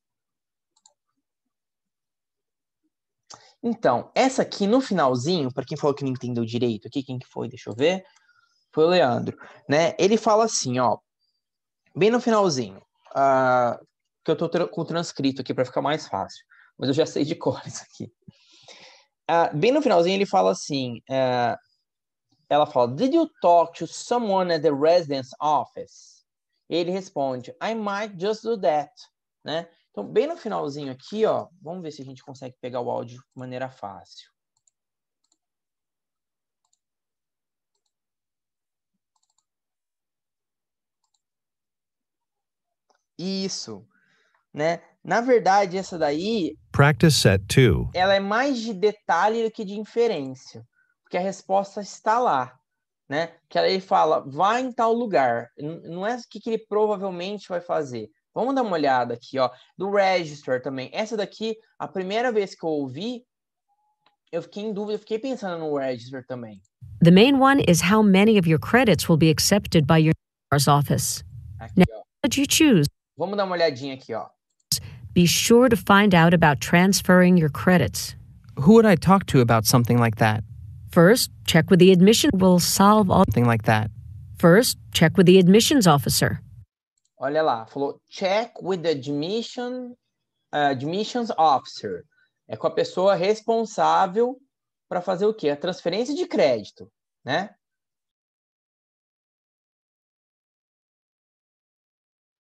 Então, essa aqui no finalzinho, para quem falou que não entendeu direito aqui, quem que foi? Deixa eu ver. Foi o Leandro, né? Ele fala assim, ó, bem no finalzinho, uh, que eu tô tra com transcrito aqui para ficar mais fácil, mas eu já sei de cor isso aqui. Uh, bem no finalzinho ele fala assim, uh, ela fala, Did you talk to someone at the residence office? ele responde, I might just do that, né? Então, bem no finalzinho aqui, ó, vamos ver se a gente consegue pegar o áudio de maneira fácil. Isso. Né? Na verdade, essa daí. Practice set two. Ela é mais de detalhe do que de inferência. Porque a resposta está lá né? Que aí ele fala, vai em tal lugar. Não é o que, que ele provavelmente vai fazer. Vamos dar uma olhada aqui, ó. Do Register também. Essa daqui, a primeira vez que eu ouvi, eu fiquei em dúvida, eu fiquei pensando no Register também. The main one is how many of your credits will be accepted by your office. Aqui, Now, what you choose. Vamos dar uma olhadinha aqui, ó. Be sure to find out about transferring your credits. Who would I talk to about something like that? First, check with the admission will solve all thing like that. First, check with the admissions officer. Olha lá, falou check with the admission uh, admissions officer. É com a pessoa responsável para fazer o quê? A transferência de crédito, né?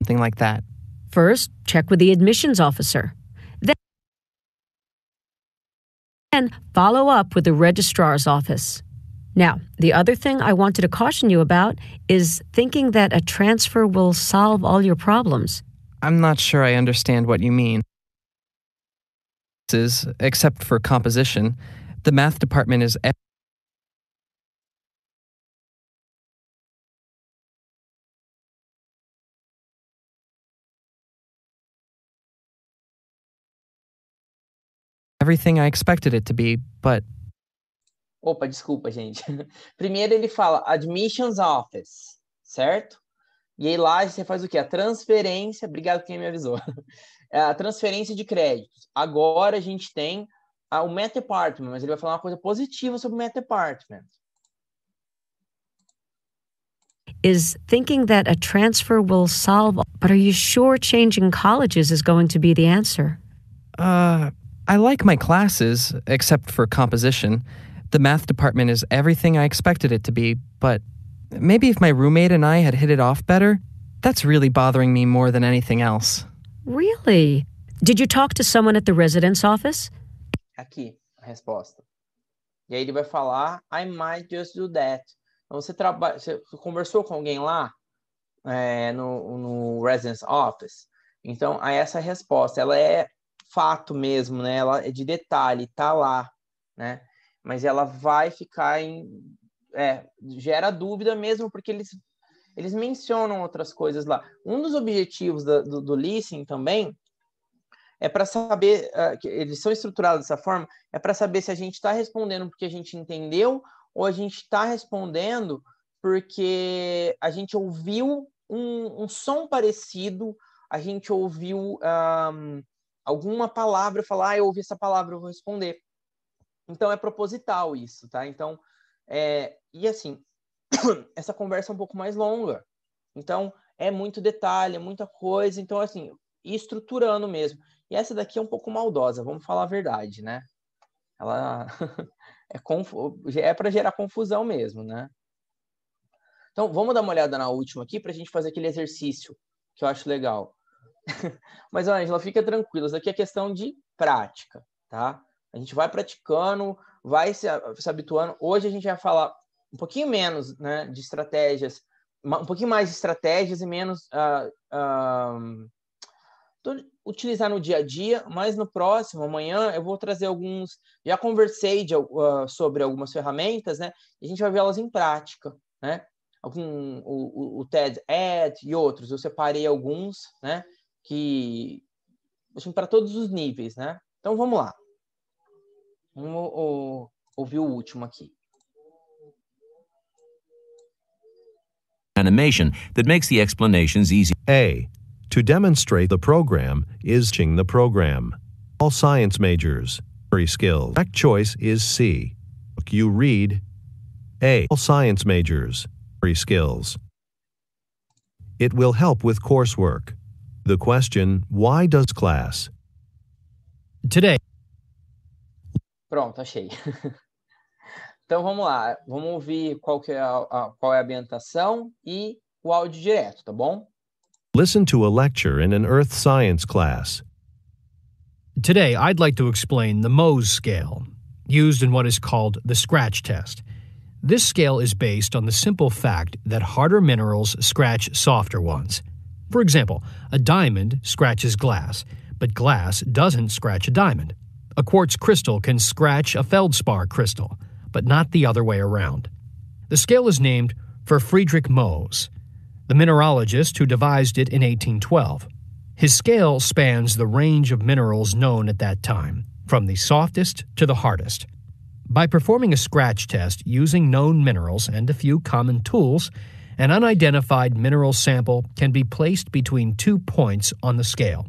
Something like that. First, check with the admissions officer. follow up with the registrar's office. Now, the other thing I wanted to caution you about is thinking that a transfer will solve all your problems. I'm not sure I understand what you mean. Except for composition, the math department is. everything I expected it to be, but. Opa, desculpa, gente. Primeiro ele fala admissions office, certo? E aí lá você faz o quê? A transferência. Obrigado quem me avisou. É, a transferência de créditos. Agora a gente tem o Met Department, mas ele vai falar uma coisa positiva sobre o Met Department. is thinking that a transfer will solve, but are you sure changing colleges is going to be the answer? Uh, I like my classes, except for composition. The math department is everything I expected it to be, but maybe if my roommate and I had hit it off better, that's really bothering me more than anything else. Really? Did you talk to someone at the residence office? Aqui, a resposta. E aí ele vai falar, I might just do that. Então você, traba... você conversou com alguém lá é, no, no residence office? Então, a essa resposta, ela é fato mesmo, né? Ela é de detalhe, tá lá, né? Mas ela vai ficar em é, gera dúvida mesmo porque eles eles mencionam outras coisas lá. Um dos objetivos do, do listening também é para saber, uh, que eles são estruturados dessa forma, é para saber se a gente está respondendo porque a gente entendeu ou a gente está respondendo porque a gente ouviu um, um som parecido, a gente ouviu um, alguma palavra, eu falar, ah, eu ouvi essa palavra, eu vou responder. Então é proposital isso, tá? Então, é... e assim, essa conversa é um pouco mais longa. Então, é muito detalhe, é muita coisa. Então, assim, estruturando mesmo. E essa daqui é um pouco maldosa, vamos falar a verdade, né? Ela é, é para gerar confusão mesmo, né? Então, vamos dar uma olhada na última aqui para a gente fazer aquele exercício que eu acho legal. Mas, Angela, fica tranquila, isso aqui é questão de prática, tá? A gente vai praticando, vai se, se habituando. Hoje a gente vai falar um pouquinho menos né, de estratégias, um pouquinho mais de estratégias e menos uh, uh, utilizar no dia a dia, mas no próximo, amanhã, eu vou trazer alguns. Já conversei de, uh, sobre algumas ferramentas, né? E a gente vai ver elas em prática, né? Algum, o, o TED Ed e outros, eu separei alguns, né? que assim, para todos os níveis, né? Então vamos lá. Vamos ouvir o último aqui. Animation that makes the explanations easy. A. To demonstrate the program is ching the program. All science majors. Very skilled. Correct choice is C. Book you read. A. All science majors. free skills. It will help with coursework. The question, why does class? Today. Pronto, achei. então vamos lá, vamos ouvir qual, que é, a, a, qual é a ambientação e o áudio direto, tá bom? Listen to a lecture in an earth science class. Today, I'd like to explain the Mohs scale, used in what is called the scratch test. This scale is based on the simple fact that harder minerals scratch softer ones. For example, a diamond scratches glass, but glass doesn't scratch a diamond. A quartz crystal can scratch a feldspar crystal, but not the other way around. The scale is named for Friedrich Mohs, the mineralogist who devised it in 1812. His scale spans the range of minerals known at that time, from the softest to the hardest. By performing a scratch test using known minerals and a few common tools, an unidentified mineral sample can be placed between two points on the scale.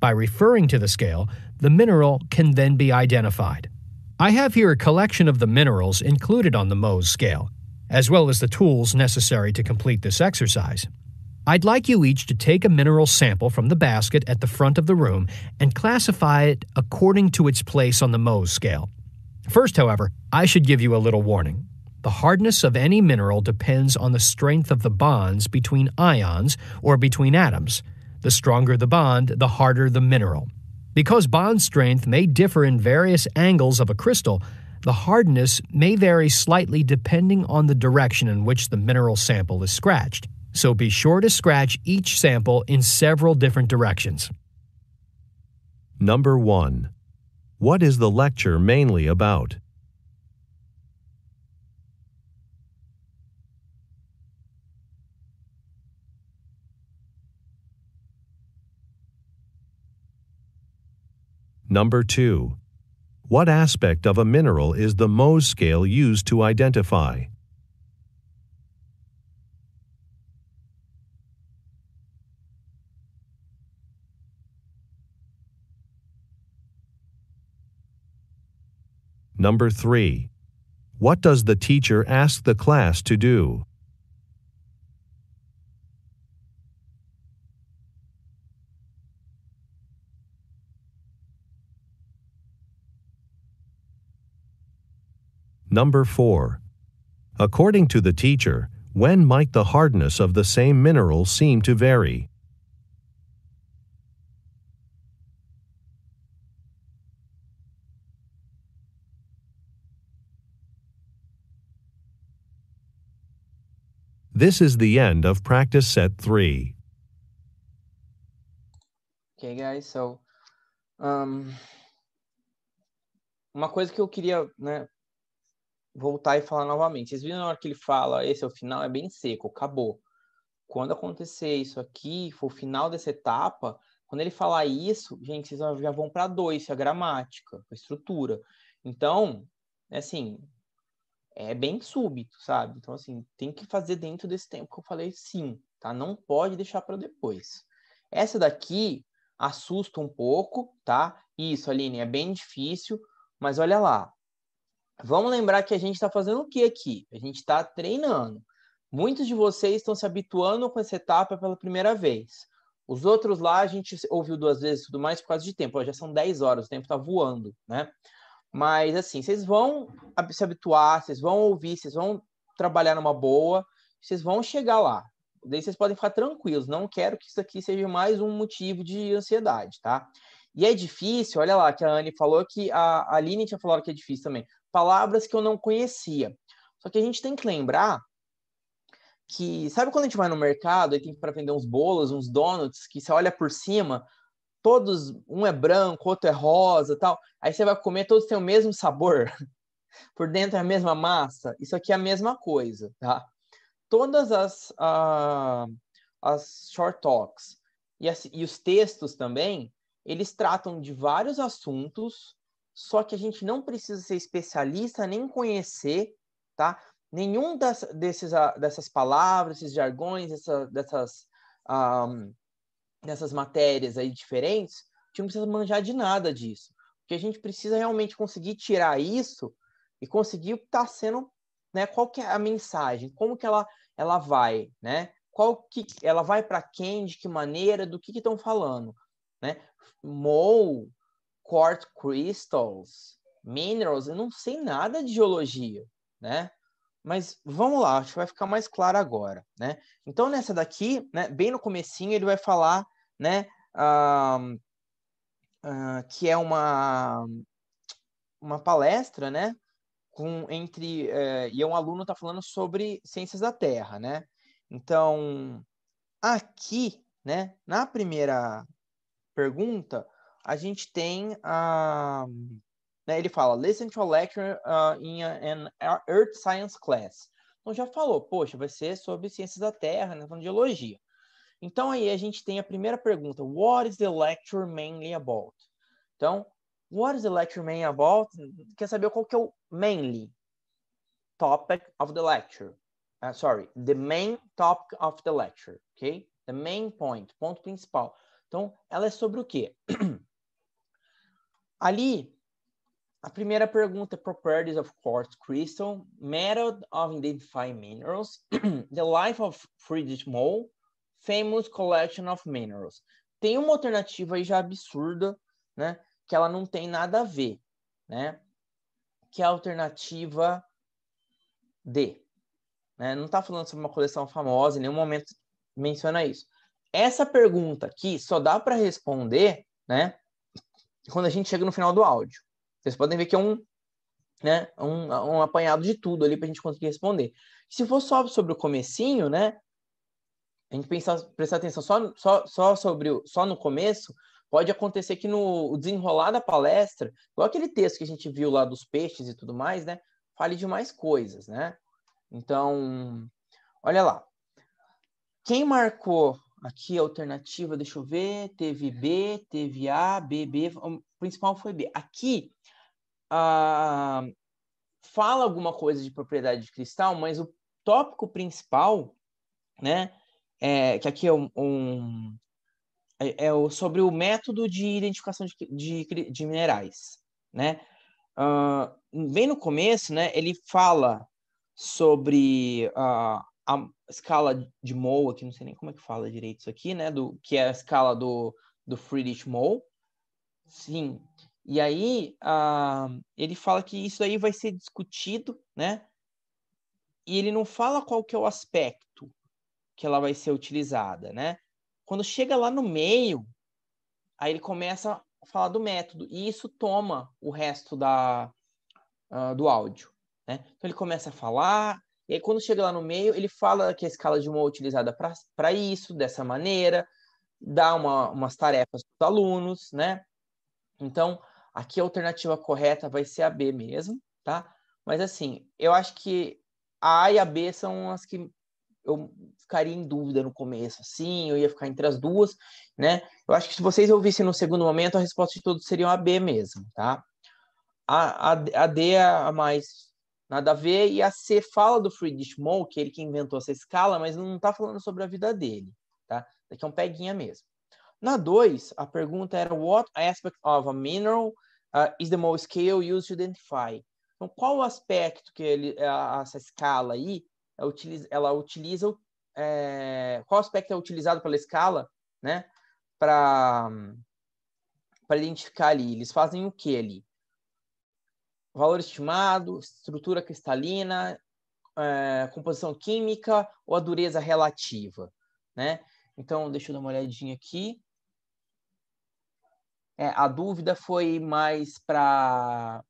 By referring to the scale, the mineral can then be identified. I have here a collection of the minerals included on the Mohs scale, as well as the tools necessary to complete this exercise. I'd like you each to take a mineral sample from the basket at the front of the room and classify it according to its place on the Mohs scale. First, however, I should give you a little warning. The hardness of any mineral depends on the strength of the bonds between ions or between atoms. The stronger the bond, the harder the mineral. Because bond strength may differ in various angles of a crystal, the hardness may vary slightly depending on the direction in which the mineral sample is scratched. So be sure to scratch each sample in several different directions. Number 1. What is the lecture mainly about? Number 2. What aspect of a mineral is the Mohs scale used to identify? Number 3. What does the teacher ask the class to do? Number 4. According to the teacher, when might the hardness of the same mineral seem to vary? This is the end of practice set 3. Okay, guys, so um, uma coisa que eu queria, né, voltar e falar novamente. Vocês viram na hora que ele fala, esse é o final, é bem seco, acabou. Quando acontecer isso aqui, for o final dessa etapa, quando ele falar isso, gente, vocês já vão para dois, a é gramática, a estrutura. Então, é assim, é bem súbito, sabe? Então, assim, tem que fazer dentro desse tempo que eu falei sim, tá? Não pode deixar para depois. Essa daqui assusta um pouco, tá? Isso, Aline, é bem difícil, mas olha lá, Vamos lembrar que a gente está fazendo o que aqui? A gente está treinando. Muitos de vocês estão se habituando com essa etapa pela primeira vez. Os outros lá a gente ouviu duas vezes tudo mais por causa de tempo. já são 10 horas, o tempo está voando, né? Mas assim, vocês vão se habituar, vocês vão ouvir, vocês vão trabalhar numa boa, vocês vão chegar lá. Daí vocês podem ficar tranquilos. Não quero que isso aqui seja mais um motivo de ansiedade, tá? E é difícil, olha lá, que a Anne falou que a Aline tinha falado que é difícil também palavras que eu não conhecia. Só que a gente tem que lembrar que, sabe quando a gente vai no mercado e tem para vender uns bolos, uns donuts, que você olha por cima, todos, um é branco, outro é rosa tal, aí você vai comer, todos têm o mesmo sabor, por dentro é a mesma massa, isso aqui é a mesma coisa, tá? Todas as, uh, as short talks e, as, e os textos também, eles tratam de vários assuntos só que a gente não precisa ser especialista nem conhecer, tá? Nenhum das, desses, ah, dessas palavras, esses jargões, essa, dessas, um, dessas matérias aí diferentes, a gente não precisa manjar de nada disso. porque a gente precisa realmente conseguir tirar isso e conseguir estar está sendo, né? Qual que é a mensagem? Como que ela, ela vai, né? Qual que ela vai para quem, de que maneira, do que estão falando, né? Mou quartz Crystals, Minerals, eu não sei nada de geologia, né? Mas vamos lá, acho que vai ficar mais claro agora, né? Então, nessa daqui, né, bem no comecinho, ele vai falar, né, uh, uh, que é uma, uma palestra, né, com, entre, uh, e é um aluno está falando sobre ciências da Terra, né? Então, aqui, né, na primeira pergunta, a gente tem a. né, ele fala: listen to a lecture uh, in an Earth Science class. Então já falou, poxa, vai ser sobre ciências da Terra, né, falando de geologia. Então aí a gente tem a primeira pergunta: What is the lecture mainly about? Então, what is the lecture mainly about? Quer saber qual que é o mainly topic of the lecture? Uh, sorry, the main topic of the lecture, ok? The main point, ponto principal. Então, ela é sobre o quê? Ali, a primeira pergunta é properties of quartz crystal, method of identifying minerals, the life of Friedrich Moll, famous collection of minerals. Tem uma alternativa aí já absurda, né? Que ela não tem nada a ver, né? Que é a alternativa D. Né? Não está falando sobre uma coleção famosa, em nenhum momento menciona isso. Essa pergunta aqui só dá para responder, né? quando a gente chega no final do áudio. Vocês podem ver que é um, né, um, um apanhado de tudo ali para a gente conseguir responder. Se for só sobre o comecinho, né, a gente pensar, prestar atenção só, só, só, sobre o, só no começo, pode acontecer que no desenrolar da palestra, igual aquele texto que a gente viu lá dos peixes e tudo mais, né, fale de mais coisas, né? Então, olha lá. Quem marcou Aqui a é alternativa, deixa eu ver, teve B, uhum. teve A, B, B, o principal foi B. Aqui ah, fala alguma coisa de propriedade de cristal, mas o tópico principal, né, é, que aqui é um, um é, é sobre o método de identificação de, de, de minerais, né? Uh, bem no começo, né, ele fala sobre uh, a, escala de Moa, aqui não sei nem como é que fala direito isso aqui, né? Do, que é a escala do, do Friedrich Moll. Sim. E aí uh, ele fala que isso aí vai ser discutido, né? E ele não fala qual que é o aspecto que ela vai ser utilizada, né? Quando chega lá no meio, aí ele começa a falar do método e isso toma o resto da uh, do áudio, né? Então ele começa a falar e aí, quando chega lá no meio, ele fala que a escala de uma é utilizada para isso, dessa maneira, dá uma, umas tarefas para os alunos, né? Então, aqui a alternativa correta vai ser a B mesmo, tá? Mas, assim, eu acho que a A e a B são as que eu ficaria em dúvida no começo, assim, eu ia ficar entre as duas, né? Eu acho que se vocês ouvissem no segundo momento, a resposta de todos seria a B mesmo, tá? A, a, a D é a mais nada a ver, e a C fala do Friedrich Moll, que é ele que inventou essa escala, mas não está falando sobre a vida dele, tá? Daqui é um peguinha mesmo. Na 2, a pergunta era what aspect of a mineral uh, is the Moll scale used to identify? Então, qual o aspecto que ele, é, essa escala aí, é ela utiliza, ela utiliza é, qual aspecto é utilizado pela escala, né, para para identificar ali? Eles fazem o que ali? valor estimado, estrutura cristalina, é, composição química ou a dureza relativa, né? Então, deixa eu dar uma olhadinha aqui. É, a dúvida foi mais para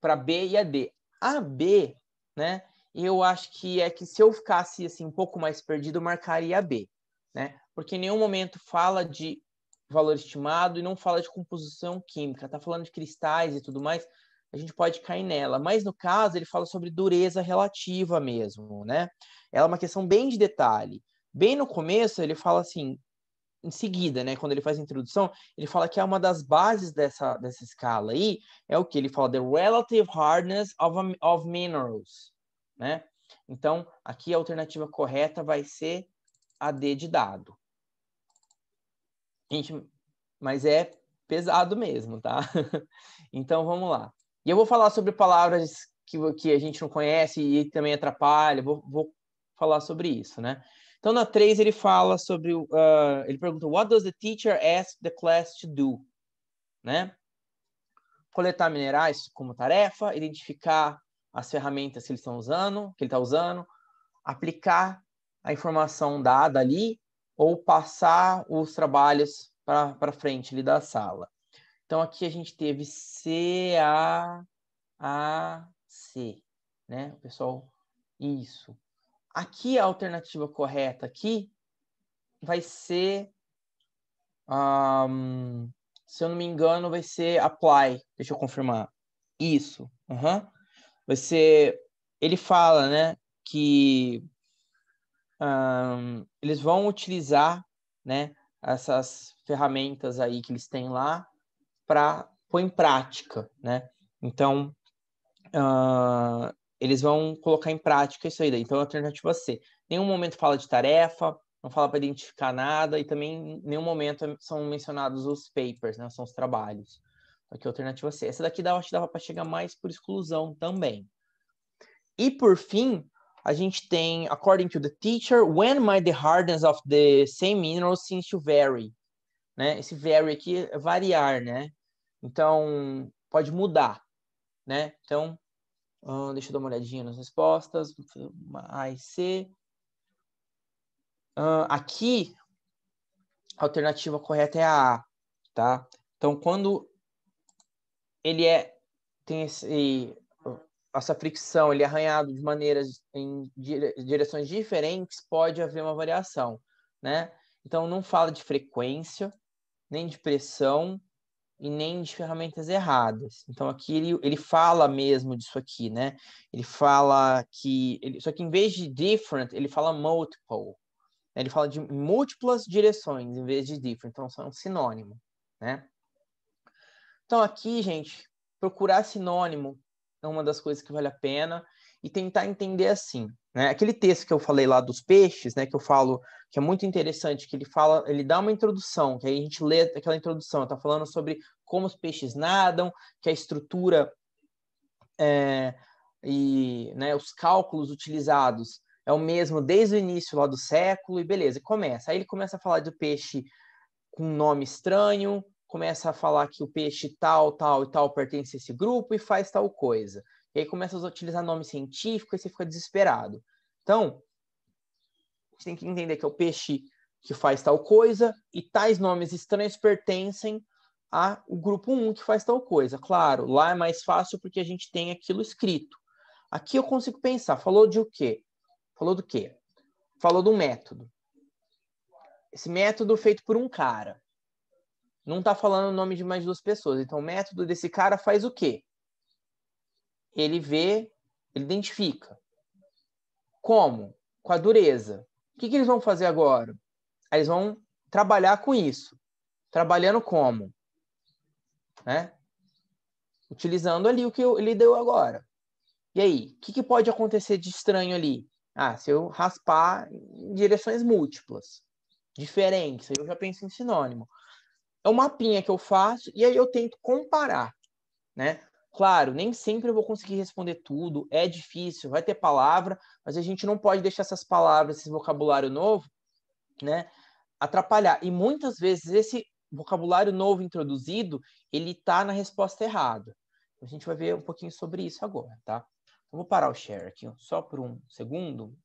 para B e a D. A B, né? Eu acho que é que se eu ficasse assim um pouco mais perdido, eu marcaria a B, né? Porque em nenhum momento fala de valor estimado e não fala de composição química, está falando de cristais e tudo mais, a gente pode cair nela. Mas no caso, ele fala sobre dureza relativa mesmo, né? Ela é uma questão bem de detalhe. Bem no começo, ele fala assim, em seguida, né, quando ele faz a introdução, ele fala que é uma das bases dessa, dessa escala aí, é o que ele fala, the relative hardness of, of minerals, né? Então, aqui a alternativa correta vai ser a D de dado. Gente, mas é pesado mesmo, tá? então vamos lá. E eu vou falar sobre palavras que, que a gente não conhece e também atrapalha, vou, vou falar sobre isso, né? Então na 3 ele fala sobre, uh, ele pergunta, what does the teacher ask the class to do? Né? Coletar minerais como tarefa, identificar as ferramentas que eles estão usando, que ele está usando, aplicar a informação dada ali ou passar os trabalhos para frente ali da sala. Então aqui a gente teve C A A C, né? O pessoal isso. Aqui a alternativa correta aqui vai ser um, se eu não me engano, vai ser apply. Deixa eu confirmar. Isso. Uhum. Vai ser. Ele fala, né? Que um, eles vão utilizar né, essas ferramentas aí que eles têm lá para pôr em prática, né? Então, uh, eles vão colocar em prática isso aí. Daí. Então, é a alternativa C. Nenhum momento fala de tarefa, não fala para identificar nada e também nenhum momento são mencionados os papers, né? São os trabalhos. Aqui é a alternativa C. Essa daqui dava, acho que dava para chegar mais por exclusão também. E por fim, a gente tem, according to the teacher, when might the hardness of the same mineral seems to vary? Né? Esse vary aqui é variar, né? Então, pode mudar, né? Então, deixa eu dar uma olhadinha nas respostas. A e C. aqui, a alternativa correta é a A, tá? Então, quando ele é tem esse essa fricção, ele é arranhado de maneiras em direções diferentes, pode haver uma variação, né? Então não fala de frequência, nem de pressão e nem de ferramentas erradas. Então aqui ele, ele fala mesmo disso aqui, né? Ele fala que ele, só que em vez de different, ele fala multiple. Né? Ele fala de múltiplas direções em vez de different, então são sinônimo, né? Então aqui, gente, procurar sinônimo é uma das coisas que vale a pena e tentar entender assim, né? Aquele texto que eu falei lá dos peixes, né, que eu falo que é muito interessante, que ele fala, ele dá uma introdução, que aí a gente lê aquela introdução, tá falando sobre como os peixes nadam, que a estrutura é, e né, os cálculos utilizados é o mesmo desde o início lá do século e beleza, começa. Aí ele começa a falar do peixe com um nome estranho, começa a falar que o peixe tal, tal e tal pertence a esse grupo e faz tal coisa. E aí começa a utilizar nome científico e você fica desesperado. Então, você tem que entender que é o peixe que faz tal coisa e tais nomes estranhos pertencem a o grupo 1 que faz tal coisa. Claro, lá é mais fácil porque a gente tem aquilo escrito. Aqui eu consigo pensar, falou de o quê? Falou do quê? Falou do método. Esse método feito por um cara não está falando o nome de mais duas pessoas. Então, o método desse cara faz o quê? Ele vê, ele identifica. Como? Com a dureza. O que, que eles vão fazer agora? Eles vão trabalhar com isso. Trabalhando como? Né? Utilizando ali o que ele deu agora. E aí, o que, que pode acontecer de estranho ali? Ah, se eu raspar em direções múltiplas, diferentes, eu já penso em sinônimo é um mapinha que eu faço e aí eu tento comparar, né? Claro, nem sempre eu vou conseguir responder tudo, é difícil, vai ter palavra, mas a gente não pode deixar essas palavras, esse vocabulário novo, né, atrapalhar. E muitas vezes esse vocabulário novo introduzido, ele tá na resposta errada. A gente vai ver um pouquinho sobre isso agora, tá? Eu então, vou parar o share aqui, só por um segundo.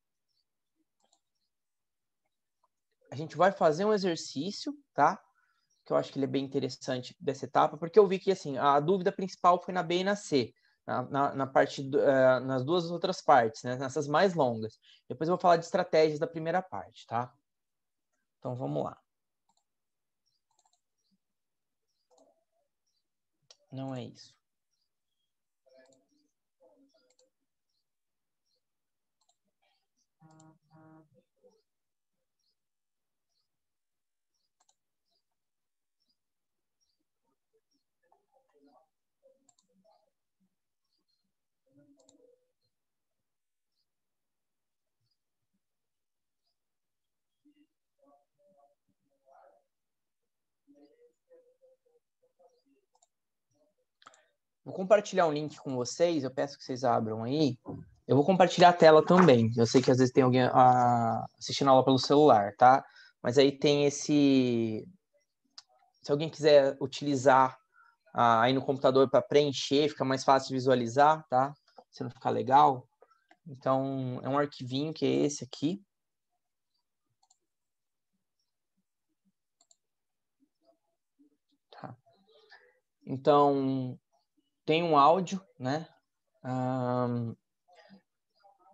A gente vai fazer um exercício, tá? que eu acho que ele é bem interessante dessa etapa, porque eu vi que assim a dúvida principal foi na B e na C, na, na, na parte do, uh, nas duas outras partes, né? nessas mais longas. Depois eu vou falar de estratégias da primeira parte, tá? Então vamos lá. Não é isso. Vou compartilhar um link com vocês, eu peço que vocês abram aí. Eu vou compartilhar a tela também. Eu sei que às vezes tem alguém a... Ah, assistindo a aula pelo celular, tá? Mas aí tem esse. Se alguém quiser utilizar ah, aí no computador para preencher, fica mais fácil de visualizar, tá? Se não ficar legal. Então, é um arquivinho que é esse aqui. Tá. Então, tem um áudio, né? Um,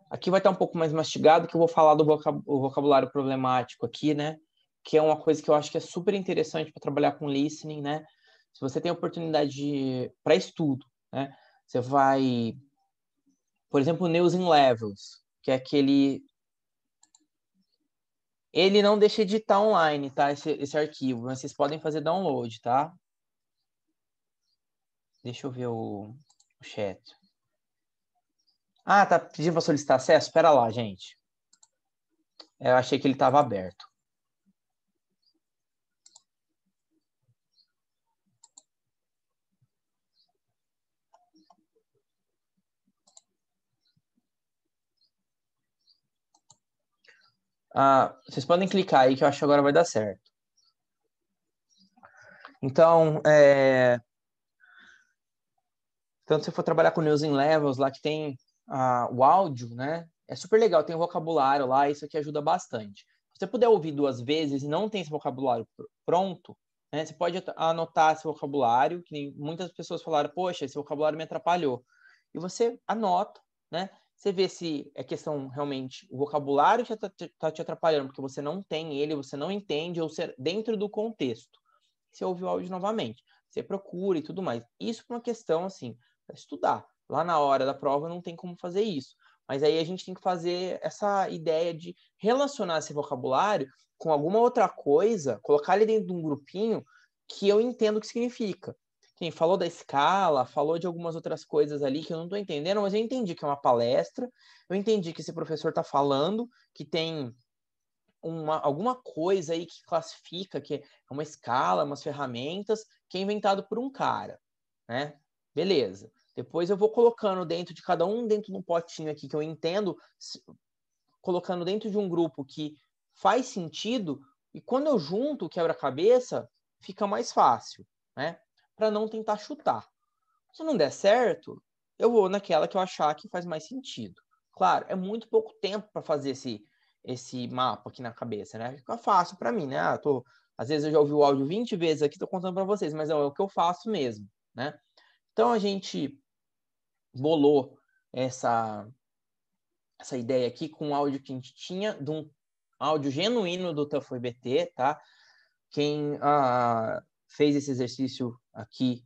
aqui vai estar um pouco mais mastigado, que eu vou falar do vocab, vocabulário problemático aqui, né? Que é uma coisa que eu acho que é super interessante para trabalhar com listening, né? Se você tem oportunidade para estudo, né? Você vai, por exemplo, News in Levels, que é aquele ele não deixa editar online, tá? Esse, esse arquivo, mas vocês podem fazer download, tá? Deixa eu ver o, o chat. Ah, tá pedindo para solicitar acesso? Espera lá, gente. Eu achei que ele estava aberto. Ah, vocês podem clicar aí que eu acho que agora vai dar certo. Então, é, tanto se for trabalhar com News in Levels lá, que tem ah, o áudio, né? É super legal, tem o vocabulário lá, isso aqui ajuda bastante. Se você puder ouvir duas vezes e não tem esse vocabulário pronto, né? Você pode anotar esse vocabulário, que muitas pessoas falaram, poxa, esse vocabulário me atrapalhou. E você anota, né? Você vê se é questão realmente o vocabulário que está tá te atrapalhando, porque você não tem ele, você não entende, ou ser dentro do contexto. Você ouve o áudio novamente, você procura e tudo mais. Isso é uma questão, assim, estudar. Lá na hora da prova não tem como fazer isso. Mas aí a gente tem que fazer essa ideia de relacionar esse vocabulário com alguma outra coisa, colocar ele dentro de um grupinho que eu entendo o que significa. Quem falou da escala, falou de algumas outras coisas ali que eu não estou entendendo, mas eu entendi que é uma palestra, eu entendi que esse professor está falando, que tem uma, alguma coisa aí que classifica, que é uma escala, umas ferramentas, que é inventado por um cara, né? Beleza. Depois eu vou colocando dentro de cada um, dentro de um potinho aqui que eu entendo, colocando dentro de um grupo que faz sentido, e quando eu junto o quebra-cabeça, fica mais fácil, né? Para não tentar chutar. Se não der certo, eu vou naquela que eu achar que faz mais sentido. Claro, é muito pouco tempo para fazer esse, esse mapa aqui na cabeça, né? Fica fácil para mim, né? Ah, tô... Às vezes eu já ouvi o áudio 20 vezes aqui, estou contando para vocês, mas é o que eu faço mesmo, né? Então a gente bolou essa, essa ideia aqui com o áudio que a gente tinha, de um áudio genuíno do Tafoi BT, tá? Quem ah, fez esse exercício aqui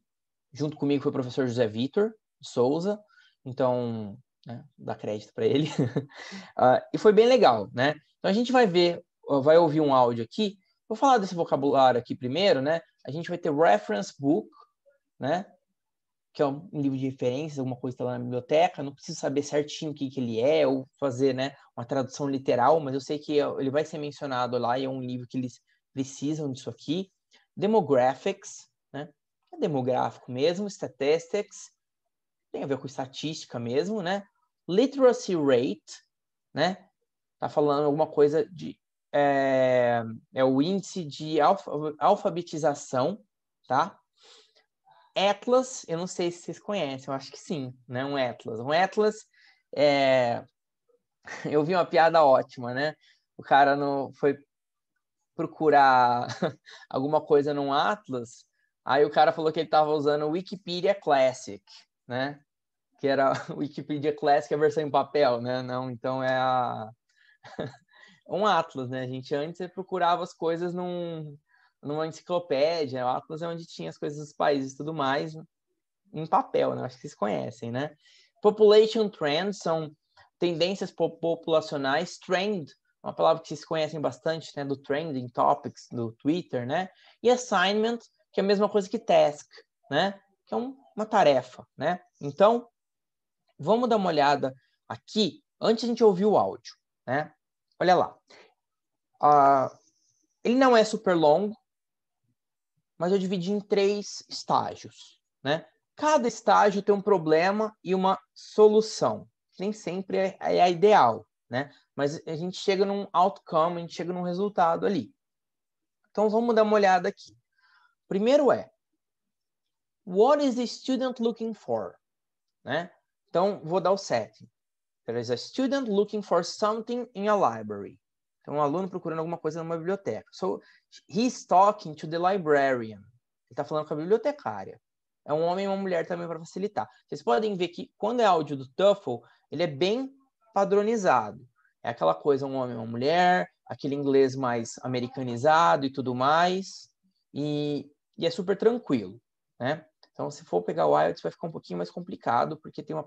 junto comigo foi o professor José Vitor Souza, então né, dá crédito para ele. Ah, e foi bem legal, né? Então a gente vai ver, vai ouvir um áudio aqui. Vou falar desse vocabulário aqui primeiro, né? A gente vai ter reference book, né? que é um livro de referências, alguma coisa está lá na biblioteca, não preciso saber certinho o que, que ele é, ou fazer né, uma tradução literal, mas eu sei que ele vai ser mencionado lá e é um livro que eles precisam disso aqui. Demographics, né? É demográfico mesmo, statistics, tem a ver com estatística mesmo, né? Literacy rate, né? Tá falando alguma coisa de é, é o índice de alfabetização, tá? Atlas, eu não sei se vocês conhecem, eu acho que sim, né? Um Atlas. Um Atlas é... Eu vi uma piada ótima, né? O cara no... foi procurar alguma coisa num Atlas, aí o cara falou que ele estava usando o Wikipedia Classic, né? Que era o Wikipedia Classic, a versão em papel, né? Não, então é a... um Atlas, né, gente? Antes você procurava as coisas num, numa enciclopédia, o Atlas é onde tinha as coisas dos países e tudo mais, em papel, né? Acho que vocês conhecem, né? Population Trends são tendências populacionais, trend, uma palavra que vocês conhecem bastante, né? Do trending topics do Twitter, né? E assignment, que é a mesma coisa que task, né? Que é um, uma tarefa, né? Então, vamos dar uma olhada aqui, antes a gente ouvir o áudio, né? Olha lá. Uh, ele não é super longo, mas eu dividi em três estágios, né? Cada estágio tem um problema e uma solução. Nem sempre é, é a ideal, né? Mas a gente chega num outcome, a gente chega num resultado ali. Então vamos dar uma olhada aqui. Primeiro é What is the student looking for? Né? Então vou dar o setting. There is a student looking for something in a library. Então, um aluno procurando alguma coisa numa biblioteca. So, he's talking to the librarian. Ele está falando com a bibliotecária. É um homem e uma mulher também para facilitar. Vocês podem ver que quando é áudio do Tuffle, ele é bem padronizado. É aquela coisa, um homem e uma mulher, aquele inglês mais americanizado e tudo mais. E, e é super tranquilo, né? Então, se for pegar o IELTS, vai ficar um pouquinho mais complicado, porque tem uma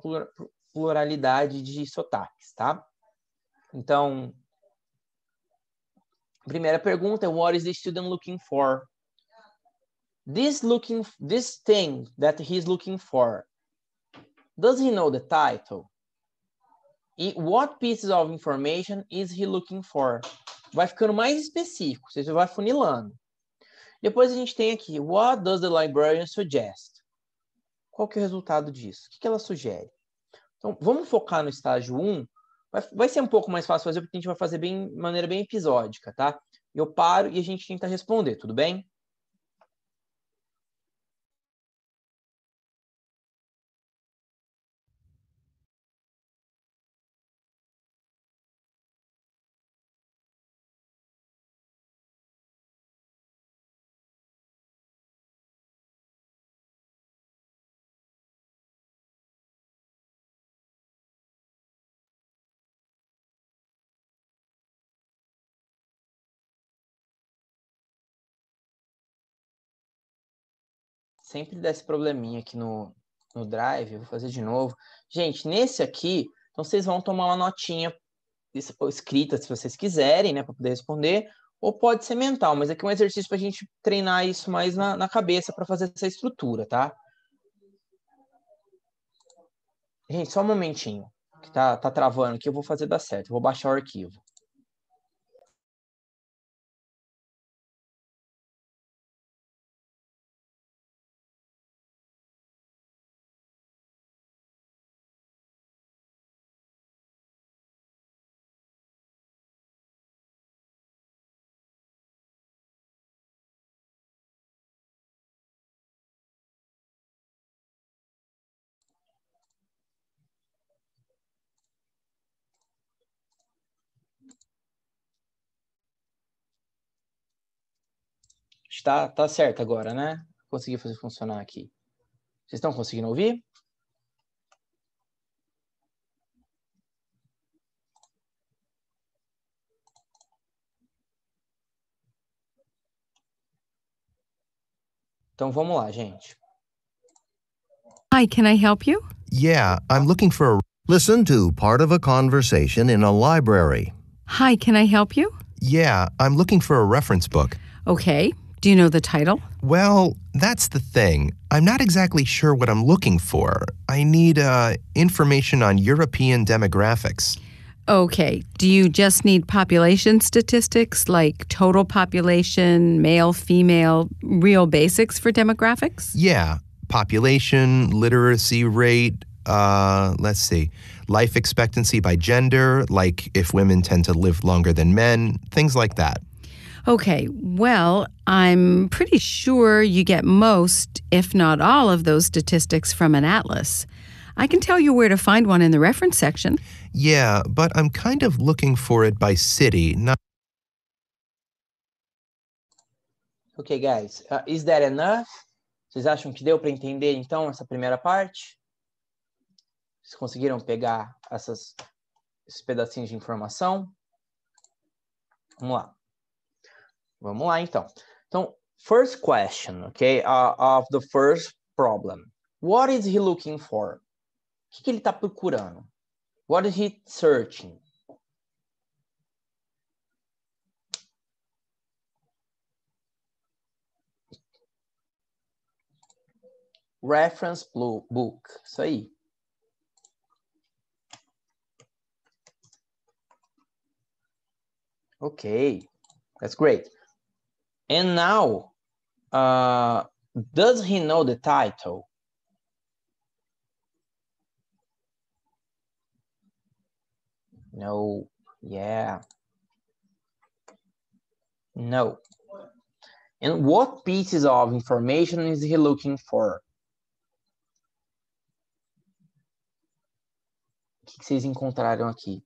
pluralidade de sotaques, tá? Então, primeira pergunta é what is the student looking for? This looking this thing that he's looking for. Does he know the title? E what pieces of information is he looking for? Vai ficando mais específico, você vai funilando. Depois a gente tem aqui, what does the librarian suggest? Qual que é o resultado disso? O que, que ela sugere? Então, vamos focar no estágio 1, Vai ser um pouco mais fácil fazer, porque a gente vai fazer bem, de maneira bem episódica, tá? Eu paro e a gente tenta responder, tudo bem? sempre dá esse probleminha aqui no, no Drive, vou fazer de novo. Gente, nesse aqui, então vocês vão tomar uma notinha escrita, se vocês quiserem, né, para poder responder, ou pode ser mental, mas aqui é um exercício para a gente treinar isso mais na, na cabeça para fazer essa estrutura, tá? Gente, só um momentinho, que tá, tá travando aqui, eu vou fazer dar certo, vou baixar o arquivo. Está tá certo agora, né? Consegui fazer funcionar aqui. Vocês estão conseguindo ouvir? Então vamos lá, gente. Hi, can I help you? Yeah, I'm looking for a... Listen to part of a conversation in a library. Hi, can I help you? Yeah, I'm looking for a reference book. Okay, Do you know the title? Well, that's the thing. I'm not exactly sure what I'm looking for. I need uh, information on European demographics. Okay. Do you just need population statistics like total population, male, female, real basics for demographics? Yeah. Population, literacy rate, uh, let's see, life expectancy by gender, like if women tend to live longer than men, things like that. Okay, well, I'm pretty sure you get most, if not all, of those statistics from an atlas. I can tell you where to find one in the reference section. Yeah, but I'm kind of looking for it by city, not. Ok, guys. Uh, is that enough? Vocês acham que deu para entender, então, essa primeira parte? Vocês conseguiram pegar essas, esses pedacinhos de informação? Vamos lá. Vamos lá, então. Então, first question, okay, uh, of the first problem. What is he looking for? O que, que ele está procurando? What is he searching? Reference book, isso aí. Ok, that's great. And now, uh, does he know the title? No, yeah. No. And what pieces of information is he looking for? O que vocês encontraram aqui?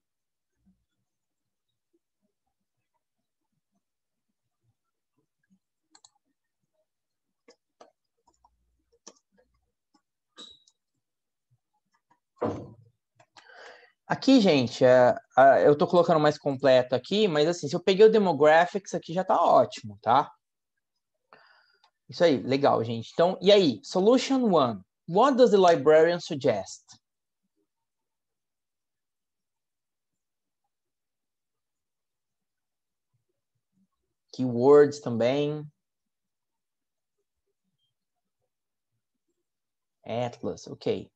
Aqui, gente, é, é, eu estou colocando mais completo aqui, mas assim, se eu peguei o demographics aqui já está ótimo, tá? Isso aí, legal, gente. Então, e aí? Solution one. What does the librarian suggest? Keywords também. Atlas, ok.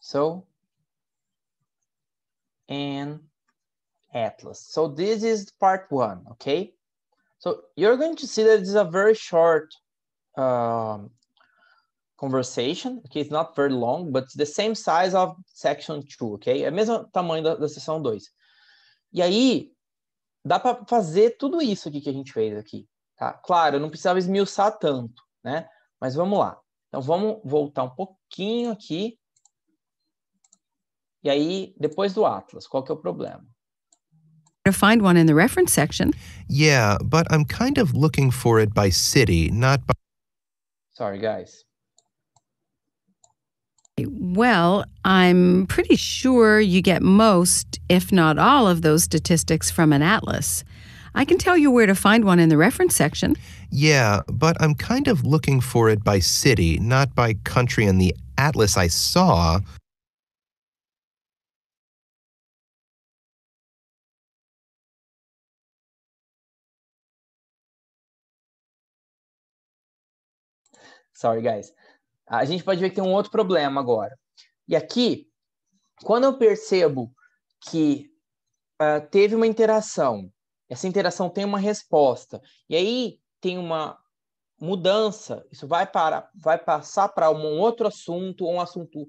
So, and Atlas. So this is part one, okay? So you're going to see that this is a very short um, conversation, okay? It's not very long, but it's the same size of section two, okay? É o mesmo tamanho da, da seção 2. E aí, dá para fazer tudo isso aqui que a gente fez aqui, tá? Claro, eu não precisava esmiuçar tanto, né? Mas vamos lá. Então, vamos voltar um pouquinho aqui E aí, depois do Atlas, qual que é o problema? To find one in the reference section. Yeah, but I'm kind of looking for it by city, not by. Sorry, guys. Well, I'm pretty sure you get most, if not all, of those statistics from an atlas. I can tell you where to find one in the reference section. Yeah, but I'm kind of looking for it by city, not by country, and the atlas I saw Sorry, guys. A gente pode ver que tem um outro problema agora. E aqui, quando eu percebo que uh, teve uma interação, essa interação tem uma resposta, e aí tem uma mudança, isso vai, para, vai passar para um outro assunto, um assunto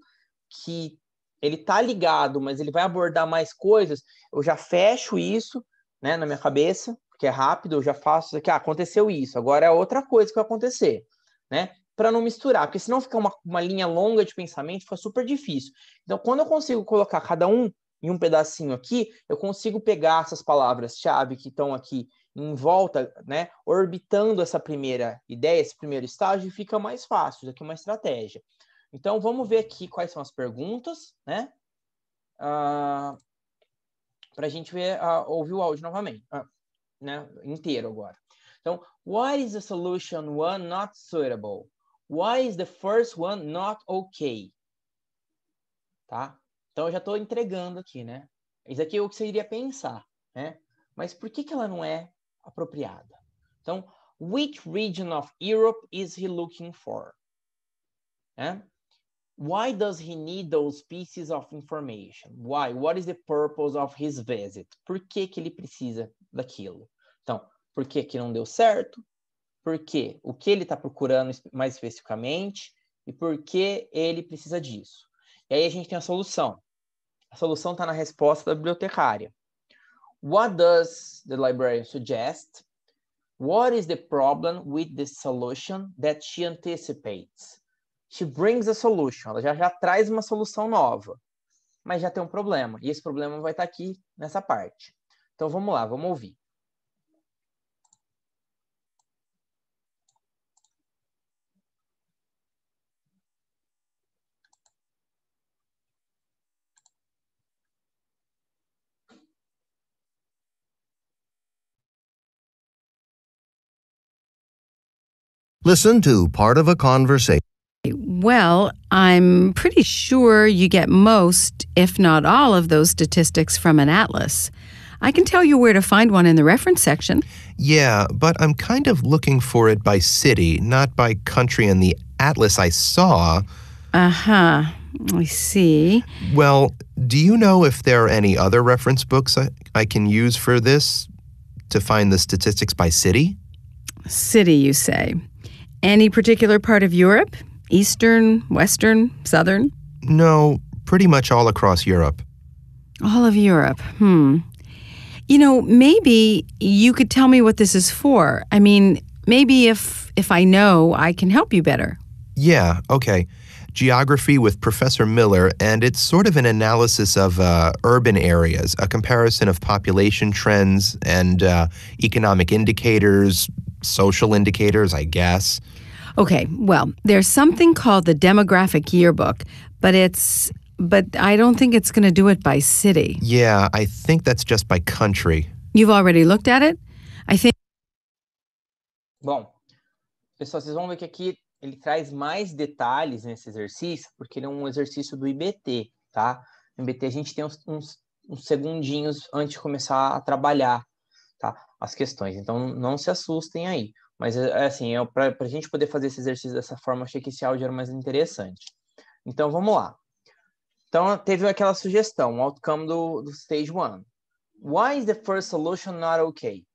que ele tá ligado, mas ele vai abordar mais coisas, eu já fecho isso né, na minha cabeça, porque é rápido, eu já faço isso aqui, ah, aconteceu isso, agora é outra coisa que vai acontecer. Né? para não misturar, porque senão fica uma, uma linha longa de pensamento, fica super difícil. Então, quando eu consigo colocar cada um em um pedacinho aqui, eu consigo pegar essas palavras-chave que estão aqui em volta, né, orbitando essa primeira ideia, esse primeiro estágio, e fica mais fácil. Isso aqui é uma estratégia. Então, vamos ver aqui quais são as perguntas, né? Ah, para a gente ver, ah, ouvir o áudio novamente, ah, né, inteiro agora. Então, what is the solution one not suitable? Why is the first one not okay? Tá? Então, eu já estou entregando aqui, né? Isso aqui é o que você iria pensar, né? Mas por que, que ela não é apropriada? Então, which region of Europe is he looking for? É? Why does he need those pieces of information? Why? What is the purpose of his visit? Por que, que ele precisa daquilo? Então, por que, que não deu certo? por quê, o que ele está procurando mais especificamente e por que ele precisa disso. E aí a gente tem a solução. A solução está na resposta da bibliotecária. What does the librarian suggest? What is the problem with the solution that she anticipates? She brings a solution. Ela já, já traz uma solução nova, mas já tem um problema. E esse problema vai estar tá aqui nessa parte. Então vamos lá, vamos ouvir. Listen to part of a conversation. Well, I'm pretty sure you get most, if not all, of those statistics from an atlas. I can tell you where to find one in the reference section. Yeah, but I'm kind of looking for it by city, not by country in the atlas I saw. Uh huh. I see. Well, do you know if there are any other reference books I, I can use for this to find the statistics by city? City, you say. Any particular part of Europe? Eastern, Western, Southern? No, pretty much all across Europe. All of Europe, hmm. You know, maybe you could tell me what this is for. I mean, maybe if if I know, I can help you better. Yeah, okay. Geography with Professor Miller, and it's sort of an analysis of uh, urban areas, a comparison of population trends and uh, economic indicators, social indicators, I guess. Okay, well, there's something called the demographic yearbook, but it's but I don't think it's going to do it by city. Yeah, I think that's just by country. You've already looked at it? I think Bom, pessoal, vocês vão ver que aqui ele traz mais detalhes nesse exercício, porque ele é um exercício do IBT, tá? No IBT a gente tem uns, uns, uns segundinhos antes de começar a trabalhar, tá? as questões. Então, não se assustem aí. Mas, é, é assim, é para a gente poder fazer esse exercício dessa forma, achei que esse áudio era mais interessante. Então, vamos lá. Então, teve aquela sugestão, o outcome do, do stage 1. Why is the first solution not okay?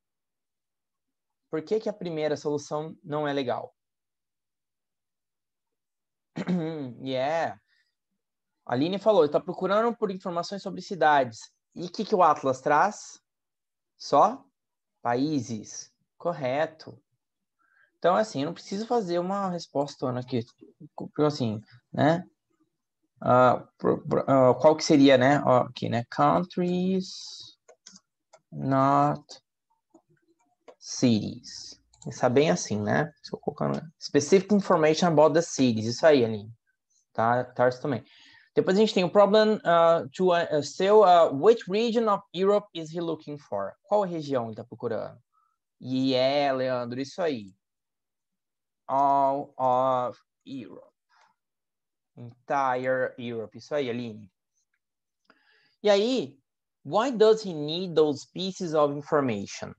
Por que, que a primeira solução não é legal? yeah. A Aline falou, está procurando por informações sobre cidades. E o que, que o Atlas traz? Só países. Correto. Então, assim, eu não preciso fazer uma resposta aqui, né, tipo assim, né? Uh, uh, qual que seria, né? Uh, aqui, né? Countries, not cities. Está é bem assim, né? Estou colocando... Specific information about the cities. Isso aí, Aline. Tá, Tars também. Depois a gente tem o problem uh, to uh, uh, which region of Europe is he looking for? Qual região ele está procurando? E yeah, é, Leandro, isso aí. All of Europe. Entire Europe. Isso aí, Aline. E aí, why does he need those pieces of information?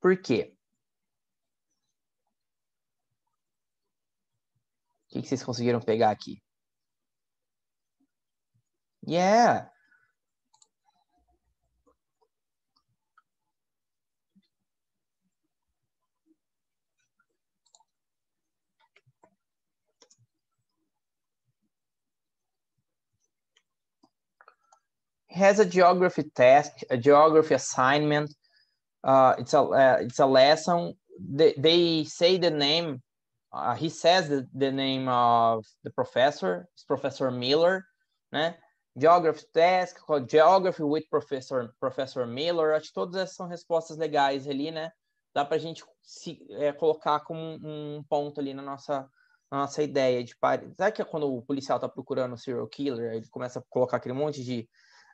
Por quê? O que, que vocês conseguiram pegar aqui? Yeah! has a geography task, a geography assignment. Uh, it's a uh, it's a lesson. They, they say the name uh, he says the, the, name of the professor, it's Professor Miller, né? Geography Task, Geography with Professor, Professor Miller, acho que todas essas são respostas legais ali, né? Dá para a gente se, é, colocar como um, um ponto ali na nossa, na nossa ideia de Paris. Sabe que é quando o policial está procurando o serial killer, ele começa a colocar aquele monte de,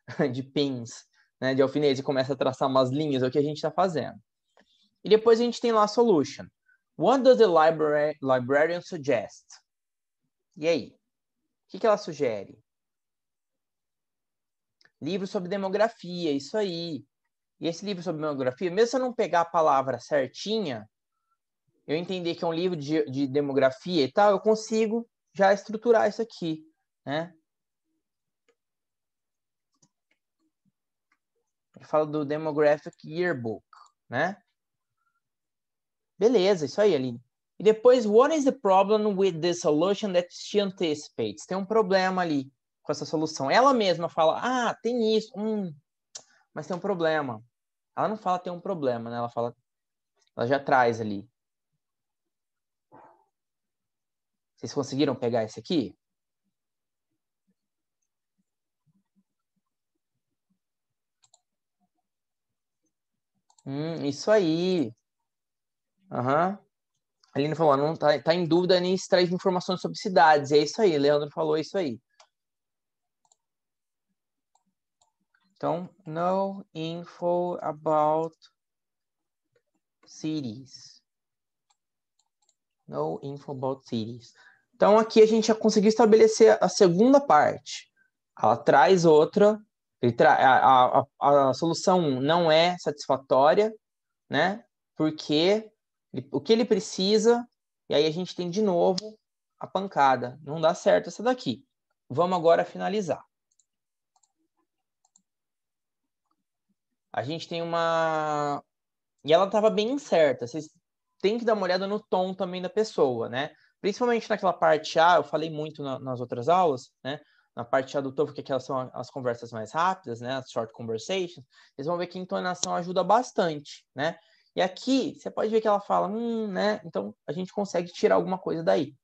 de pins, né, de alfinete e começa a traçar umas linhas, é o que a gente está fazendo. E depois a gente tem lá a solution. What does the libra librarian suggest? E aí? O que, que ela sugere? Livro sobre demografia, isso aí. E esse livro sobre demografia, mesmo se eu não pegar a palavra certinha, eu entender que é um livro de, de demografia e tal, eu consigo já estruturar isso aqui, né? Ele fala do Demographic Yearbook, né? Beleza, isso aí, Aline. E depois, what is the problem with the solution that she anticipates? Tem um problema ali com essa solução. Ela mesma fala, ah, tem isso, hum, mas tem um problema. Ela não fala tem um problema, né? Ela fala, ela já traz ali. Vocês conseguiram pegar esse aqui? Hum, isso aí. Aham. Uhum. A Aline falou, ah, não tá, tá, em dúvida nem se traz informações sobre cidades. É isso aí, Leandro falou isso aí. Então, no info about cities. No info about cities. Então, aqui a gente já conseguiu estabelecer a segunda parte. Ela traz outra. Tra a, a, a, a solução não é satisfatória, né? Porque o que ele precisa, e aí a gente tem de novo a pancada. Não dá certo essa daqui. Vamos agora finalizar. A gente tem uma. E ela estava bem incerta. Vocês têm que dar uma olhada no tom também da pessoa, né? Principalmente naquela parte A, eu falei muito na, nas outras aulas, né? Na parte A do TOEFL, que é aquelas são as conversas mais rápidas, né? As short conversations. Vocês vão ver que a entonação ajuda bastante, né? E aqui você pode ver que ela fala, hum, né? Então a gente consegue tirar alguma coisa daí.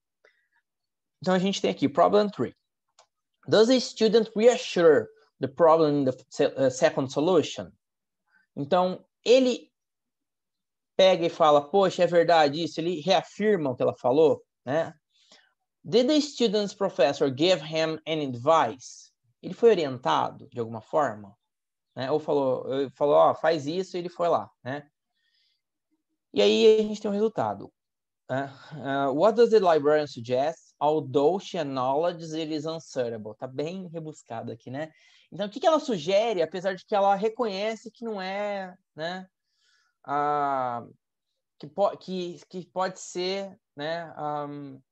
Então a gente tem aqui problem 3. Does a student reassure the problem in the eh, second solution? Então ele pega e fala, poxa, é verdade isso? Ele reafirma o que ela falou, né? Did the student's professor give him any advice? Ele foi orientado de alguma forma, né? Ou falou, eh, falou, ó, oh, faz isso, e ele foi lá, né? E aí a gente tem um resultado. Uh, uh, what does the librarian suggest? Although she acknowledges it is uncertain. Tá bem rebuscado aqui, né? Então, o que, que ela sugere, apesar de que ela reconhece que não é, né? Uh, que, po que, que pode ser, né? Um,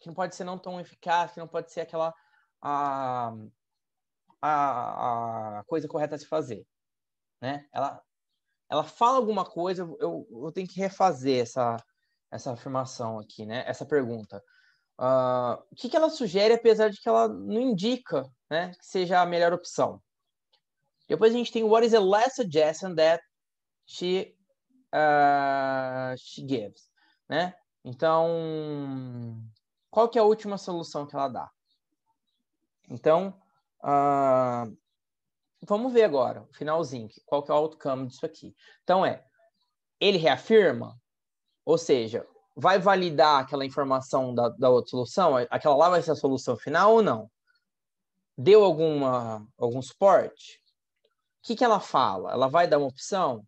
que não pode ser não tão eficaz, que não pode ser aquela a, a, a coisa correta a se fazer, né? Ela ela fala alguma coisa, eu, eu tenho que refazer essa, essa afirmação aqui, né? Essa pergunta. Uh, o que, que ela sugere, apesar de que ela não indica né, que seja a melhor opção? Depois a gente tem What is the last suggestion that she, uh, she gives? Né? Então, qual que é a última solução que ela dá? Então, uh, vamos ver agora, finalzinho, qual que é o outcome disso aqui. Então é, ele reafirma, ou seja, vai validar aquela informação da, da outra solução, aquela lá vai ser a solução final ou não? Deu alguma, algum suporte? O que, que ela fala? Ela vai dar uma opção?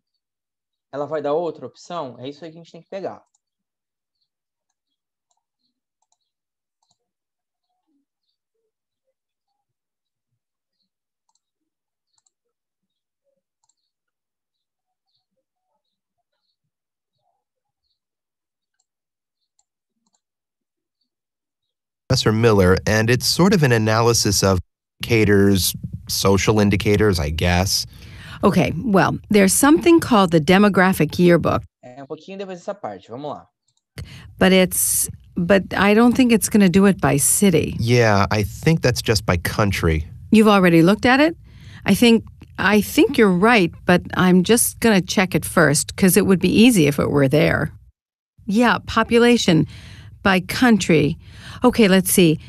Ela vai dar outra opção? É isso aí que a gente tem que pegar. Professor Miller, and it's sort of an analysis of indicators, social indicators, I guess. Okay, well, there's something called the demographic yearbook. Um but it's but I don't think it's going to do it by city. Yeah, I think that's just by country. You've already looked at it? I think I think you're right, but I'm just going to check it first cuz it would be easy if it were there. Yeah, population by country. Okay, let's see.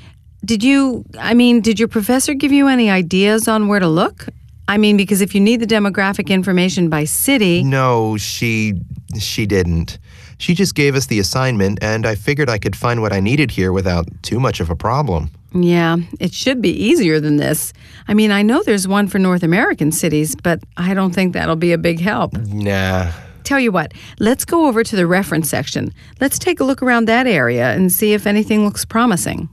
Did you, I mean, did your professor give you any ideas on where to look? I mean, because if you need the demographic information by city. No, she she didn't. She just gave us the assignment, and I figured I could find what I needed here without too much of a problem. Yeah, it should be easier than this. I mean, I know there's one for North American cities, but I don't think that'll be a big help. Nah, Tell you what, let's go over to the reference section. Let's take a look around that area and see if anything looks promising.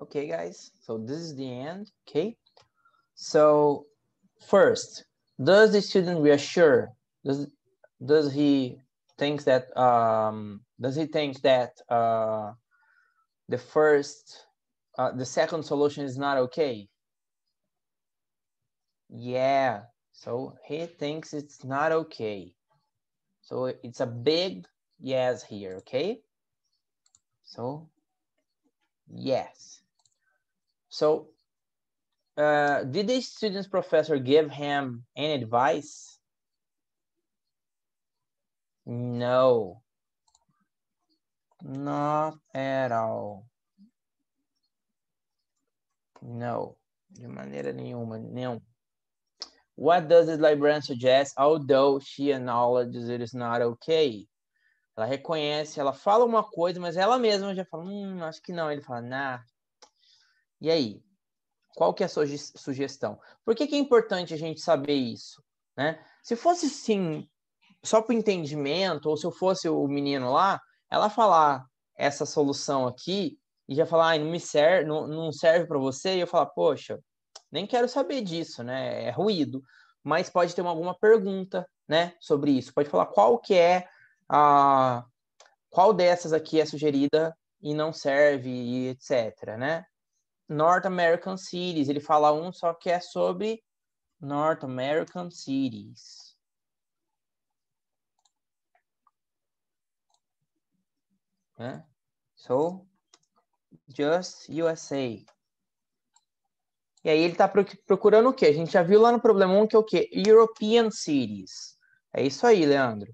Okay, guys, so this is the end, okay? So first, does the student reassure? Does, does he think that, um, does he think that uh, the first, uh, the second solution is not okay? Yeah, so he thinks it's not okay. So it's a big yes here, okay? So yes. So uh, did the student's professor give him any advice? No, not at all. No. de maneira nenhuma, não. What does this librarian suggest, although she acknowledges it is not okay? Ela reconhece, ela fala uma coisa, mas ela mesma já fala, hum, acho que não. Ele fala, nah. E aí? Qual que é a sua sugestão? Por que, que é importante a gente saber isso? Né? Se fosse, sim, só para entendimento, ou se eu fosse o menino lá, ela falar essa solução aqui e já falar, ah, não me serve, não, não serve para você, e eu falar, poxa, nem quero saber disso, né? É ruído. Mas pode ter alguma pergunta, né, sobre isso. Pode falar qual que é a qual dessas aqui é sugerida e não serve e etc, né? North American Cities, ele fala um só que é sobre North American Cities. Né? So, just USA. E aí ele está procurando o quê? A gente já viu lá no problema 1 que é o quê? European cities. É isso aí, Leandro.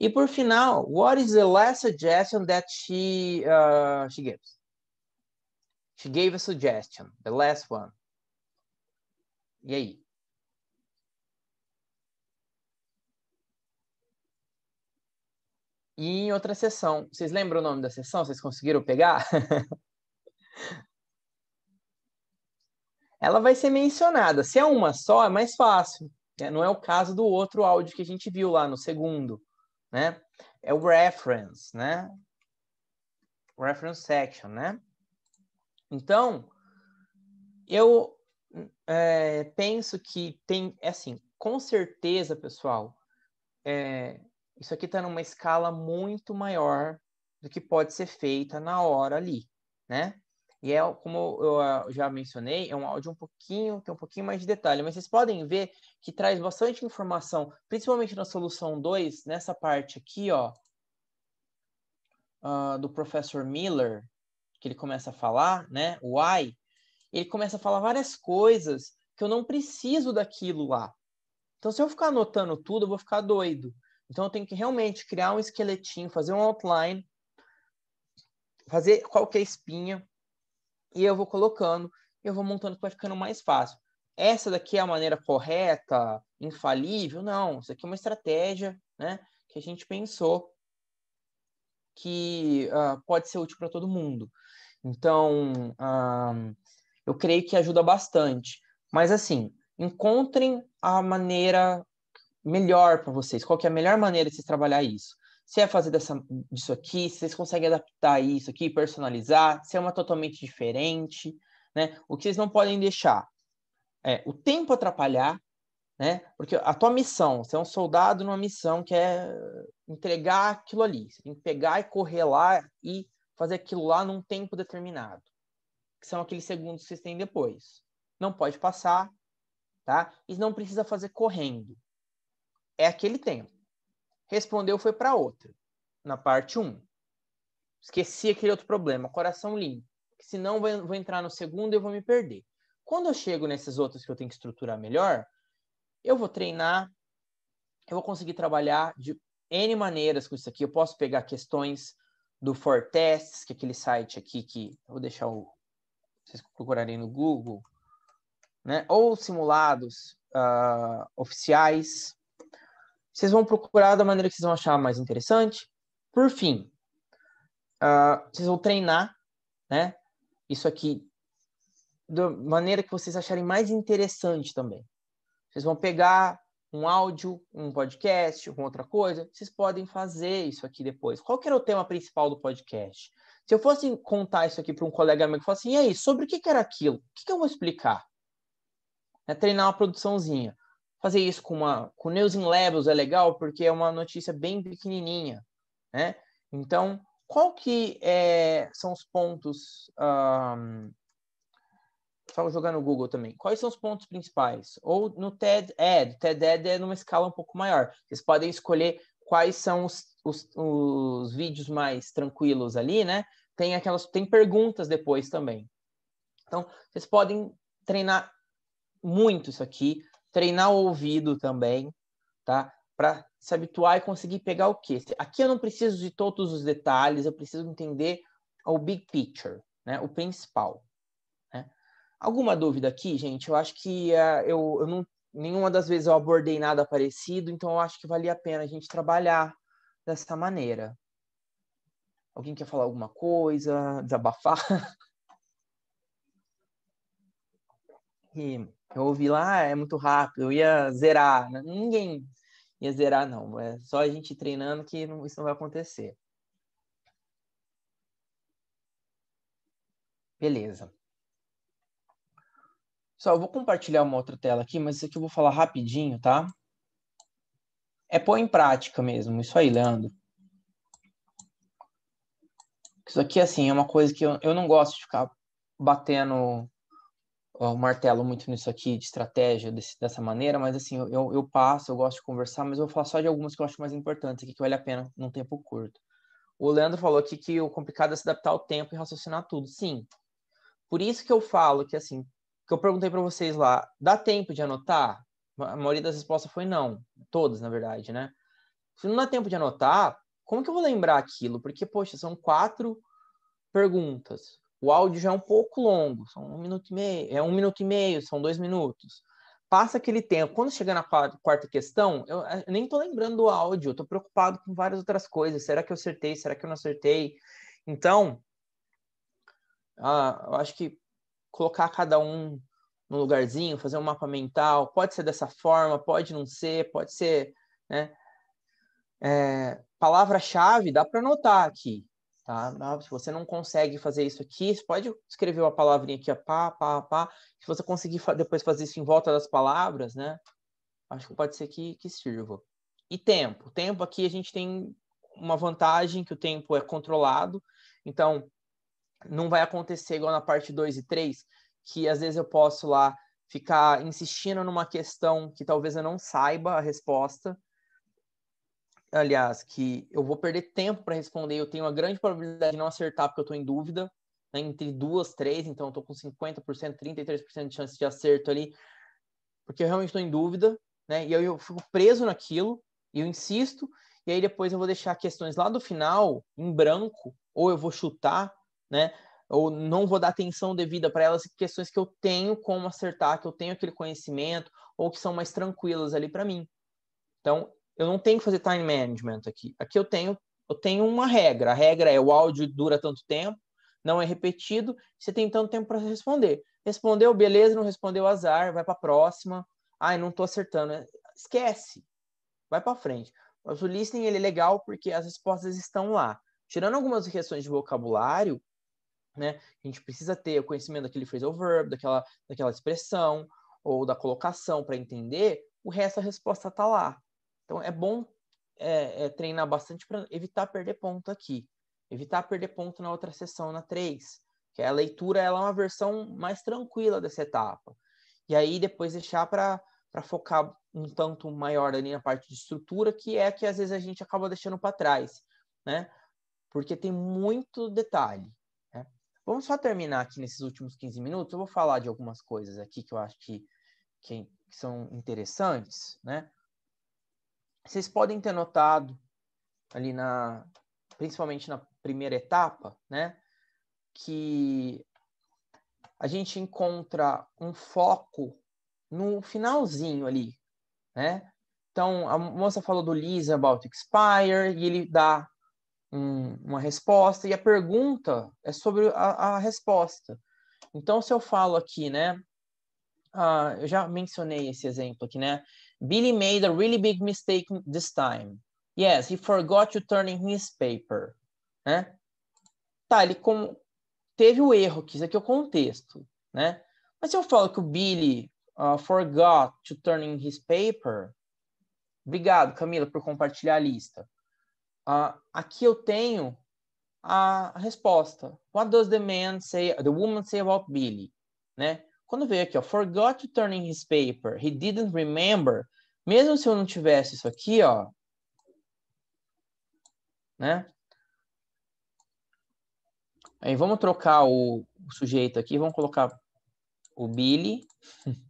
E por final, what is the last suggestion that she, uh, she gives? She gave a suggestion, the last one. E aí? E em outra sessão. Vocês lembram o nome da sessão? Vocês conseguiram pegar? ela vai ser mencionada. Se é uma só, é mais fácil. Né? Não é o caso do outro áudio que a gente viu lá no segundo, né? É o reference, né? Reference section, né? Então, eu é, penso que tem, é assim, com certeza, pessoal, é, isso aqui está numa escala muito maior do que pode ser feita na hora ali, né? E é, como ah, eu já mencionei, é um áudio um pouquinho, que um pouquinho mais de detalhe, mas vocês podem ver que traz bastante informação, principalmente na solução 2, nessa parte aqui, ó, uh, do professor Miller, que ele começa a falar, né, o I, ele começa a falar várias coisas que eu não preciso daquilo lá. Então, se eu ficar anotando tudo, eu vou ficar doido. Então, eu tenho que realmente criar um esqueletinho, fazer um outline, fazer qualquer espinha, e eu vou colocando, eu vou montando que vai ficando mais fácil. Essa daqui é a maneira correta, infalível? Não, isso aqui é uma estratégia né, que a gente pensou que uh, pode ser útil para todo mundo. Então, uh, eu creio que ajuda bastante. Mas, assim, encontrem a maneira melhor para vocês. Qual é a melhor maneira de vocês trabalhar isso? se é fazer dessa, disso aqui, se vocês conseguem adaptar isso aqui, personalizar, se é uma totalmente diferente, né? O que vocês não podem deixar é o tempo atrapalhar, né? Porque a tua missão, você é um soldado numa missão que é entregar aquilo ali, você tem que pegar e correr lá e fazer aquilo lá num tempo determinado, que são aqueles segundos que vocês têm depois. Não pode passar, tá? E não precisa fazer correndo. É aquele tempo. Respondeu foi para outra, na parte 1. Esqueci aquele outro problema, coração limpo. se senão vou, vou entrar no segundo e eu vou me perder. Quando eu chego nesses outros que eu tenho que estruturar melhor, eu vou treinar, eu vou conseguir trabalhar de N maneiras com isso aqui. Eu posso pegar questões do Fortests, que é aquele site aqui que eu vou deixar o, vocês procurarem no Google, né? ou simulados uh, oficiais. Vocês vão procurar da maneira que vocês vão achar mais interessante. Por fim, uh, vocês vão treinar, né? Isso aqui da maneira que vocês acharem mais interessante também. Vocês vão pegar um áudio, um podcast, alguma outra coisa, vocês podem fazer isso aqui depois. Qual que era o tema principal do podcast? Se eu fosse contar isso aqui para um colega meu que falasse, assim, e aí, sobre o que, que era aquilo? O que, que eu vou explicar? É treinar uma produçãozinha fazer isso com uma com News in levels é legal porque é uma notícia bem pequenininha, né? Então, qual que é, são os pontos? Um, Estava jogar no Google também. Quais são os pontos principais? Ou no TED Ed, TED Ed é numa escala um pouco maior. Vocês podem escolher quais são os, os, os vídeos mais tranquilos ali, né? Tem aquelas, tem perguntas depois também. Então, vocês podem treinar muito isso aqui treinar o ouvido também, tá? Para se habituar e conseguir pegar o quê? Aqui eu não preciso de todos os detalhes, eu preciso entender o big picture, né? O principal. Né? Alguma dúvida aqui, gente? Eu acho que uh, eu, eu não, nenhuma das vezes eu abordei nada parecido, então eu acho que valia a pena a gente trabalhar dessa maneira. Alguém quer falar alguma coisa? Desabafar? que eu ouvi lá, ah, é muito rápido, eu ia zerar. Né? Ninguém ia zerar, não. É só a gente treinando que não, isso não vai acontecer. Beleza. Só vou compartilhar uma outra tela aqui, mas isso aqui eu vou falar rapidinho, tá? É pôr em prática mesmo, isso aí, Leandro. Isso aqui, assim, é uma coisa que eu, eu não gosto de ficar batendo eu martelo muito nisso aqui, de estratégia, desse, dessa maneira, mas assim, eu, eu passo, eu gosto de conversar, mas eu vou falar só de algumas que eu acho mais importantes aqui, que vale a pena num tempo curto. O Leandro falou aqui que o complicado é se adaptar ao tempo e raciocinar tudo. Sim. Por isso que eu falo que, assim, que eu perguntei para vocês lá, dá tempo de anotar? A maioria das respostas foi não. Todas, na verdade, né? Se não dá tempo de anotar, como que eu vou lembrar aquilo? Porque, poxa, são quatro perguntas. O áudio já é um pouco longo, são um minuto e meio, é um minuto e meio, são dois minutos. Passa aquele tempo. Quando chega na quarta questão, eu, é, nem estou lembrando do áudio, estou preocupado com várias outras coisas. Será que eu acertei? Será que eu não acertei? Então, ah, eu acho que colocar cada um no lugarzinho, fazer um mapa mental, pode ser dessa forma, pode não ser, pode ser, né? É, palavra-chave, dá para anotar aqui. Tá? se você não consegue fazer isso aqui, você pode escrever uma palavrinha aqui, ó, pá, pá, pá. Se você conseguir fa depois fazer isso em volta das palavras, né? Acho que pode ser que, que sirva. E tempo. O tempo aqui a gente tem uma vantagem que o tempo é controlado. Então, não vai acontecer igual na parte 2 e 3, que às vezes eu posso lá ficar insistindo numa questão que talvez eu não saiba a resposta aliás, que eu vou perder tempo para responder, eu tenho uma grande probabilidade de não acertar porque eu estou em dúvida, né, entre duas, três, então eu estou com 50%, 33% de chance de acerto ali, porque eu realmente estou em dúvida, né, e eu, eu fico preso naquilo, e eu insisto, e aí depois eu vou deixar questões lá do final em branco, ou eu vou chutar, né, ou não vou dar atenção devida para elas, questões que eu tenho como acertar, que eu tenho aquele conhecimento, ou que são mais tranquilas ali para mim. Então, eu não tenho que fazer time management aqui. Aqui eu tenho, eu tenho uma regra. A regra é o áudio dura tanto tempo, não é repetido, você tem tanto tempo para responder. Respondeu, beleza, não respondeu, azar, vai para a próxima. Ai, não estou acertando. Esquece. Vai para frente. Mas o listening ele é legal porque as respostas estão lá. Tirando algumas questões de vocabulário, né? A gente precisa ter o conhecimento daquele phrasal verb, daquela, daquela expressão ou da colocação para entender, o resto da resposta está lá. Então é bom é, é, treinar bastante para evitar perder ponto aqui, evitar perder ponto na outra sessão, na 3, que a leitura ela é uma versão mais tranquila dessa etapa. E aí depois deixar para focar um tanto maior ali na parte de estrutura, que é que às vezes a gente acaba deixando para trás, né? Porque tem muito detalhe. Né? Vamos só terminar aqui nesses últimos 15 minutos. Eu vou falar de algumas coisas aqui que eu acho que, que, que são interessantes, né? vocês podem ter notado ali na principalmente na primeira etapa, né, que a gente encontra um foco no finalzinho ali, né? Então a moça falou do Lisa about expire e ele dá um, uma resposta e a pergunta é sobre a, a resposta. Então se eu falo aqui, né, ah, eu já mencionei esse exemplo aqui, né? Billy made a really big mistake this time. Yes, he forgot to turn in his paper. Né? Tá, ele com... teve o erro aqui, isso aqui é o contexto, né? Mas se eu falo que o Billy uh, forgot to turn in his paper, obrigado, Camila, por compartilhar a lista. Uh, aqui eu tenho a resposta. What does the man say, the woman say about Billy? Né? Quando veio aqui, ó, forgot to turn in his paper, he didn't remember. Mesmo se eu não tivesse isso aqui, ó, né? Aí vamos trocar o, o sujeito aqui, vamos colocar o Billy.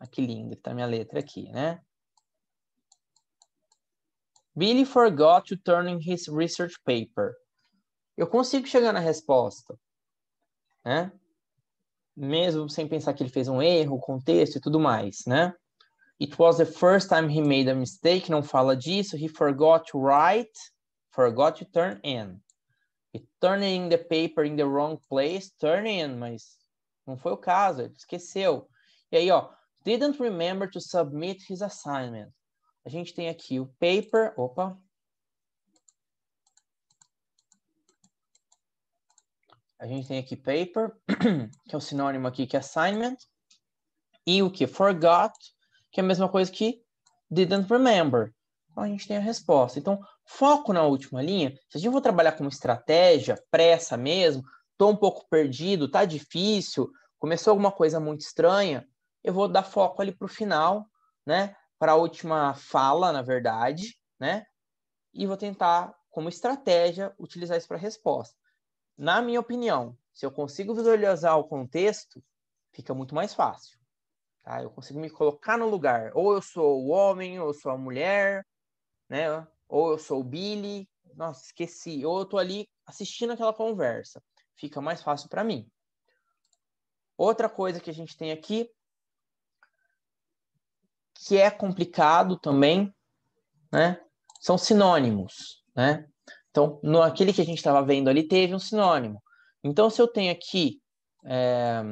ah, que lindo que tá minha letra aqui, né? Billy forgot to turn in his research paper. Eu consigo chegar na resposta, né? mesmo sem pensar que ele fez um erro, contexto e tudo mais, né? It was the first time he made a mistake, não fala disso. He forgot to write, forgot to turn in. He turned in the paper in the wrong place, turn in, mas não foi o caso, ele esqueceu. E aí, ó, didn't remember to submit his assignment. A gente tem aqui o paper, opa, a gente tem aqui paper, que é o sinônimo aqui que é assignment, e o que? Forgot, que é a mesma coisa que didn't remember. Então, a gente tem a resposta. Então, foco na última linha. Se a gente for trabalhar com estratégia, pressa mesmo, tô um pouco perdido, tá difícil, começou alguma coisa muito estranha, eu vou dar foco ali para o final, né? Para a última fala, na verdade, né? E vou tentar, como estratégia, utilizar isso para resposta na minha opinião, se eu consigo visualizar o contexto, fica muito mais fácil. Tá? Eu consigo me colocar no lugar. Ou eu sou o homem, ou eu sou a mulher, né? ou eu sou o Billy. Nossa, esqueci. Ou eu estou ali assistindo aquela conversa. Fica mais fácil para mim. Outra coisa que a gente tem aqui, que é complicado também, né? São sinônimos, né? Então, no, aquele que a gente estava vendo ali teve um sinônimo. Então, se eu tenho aqui. É...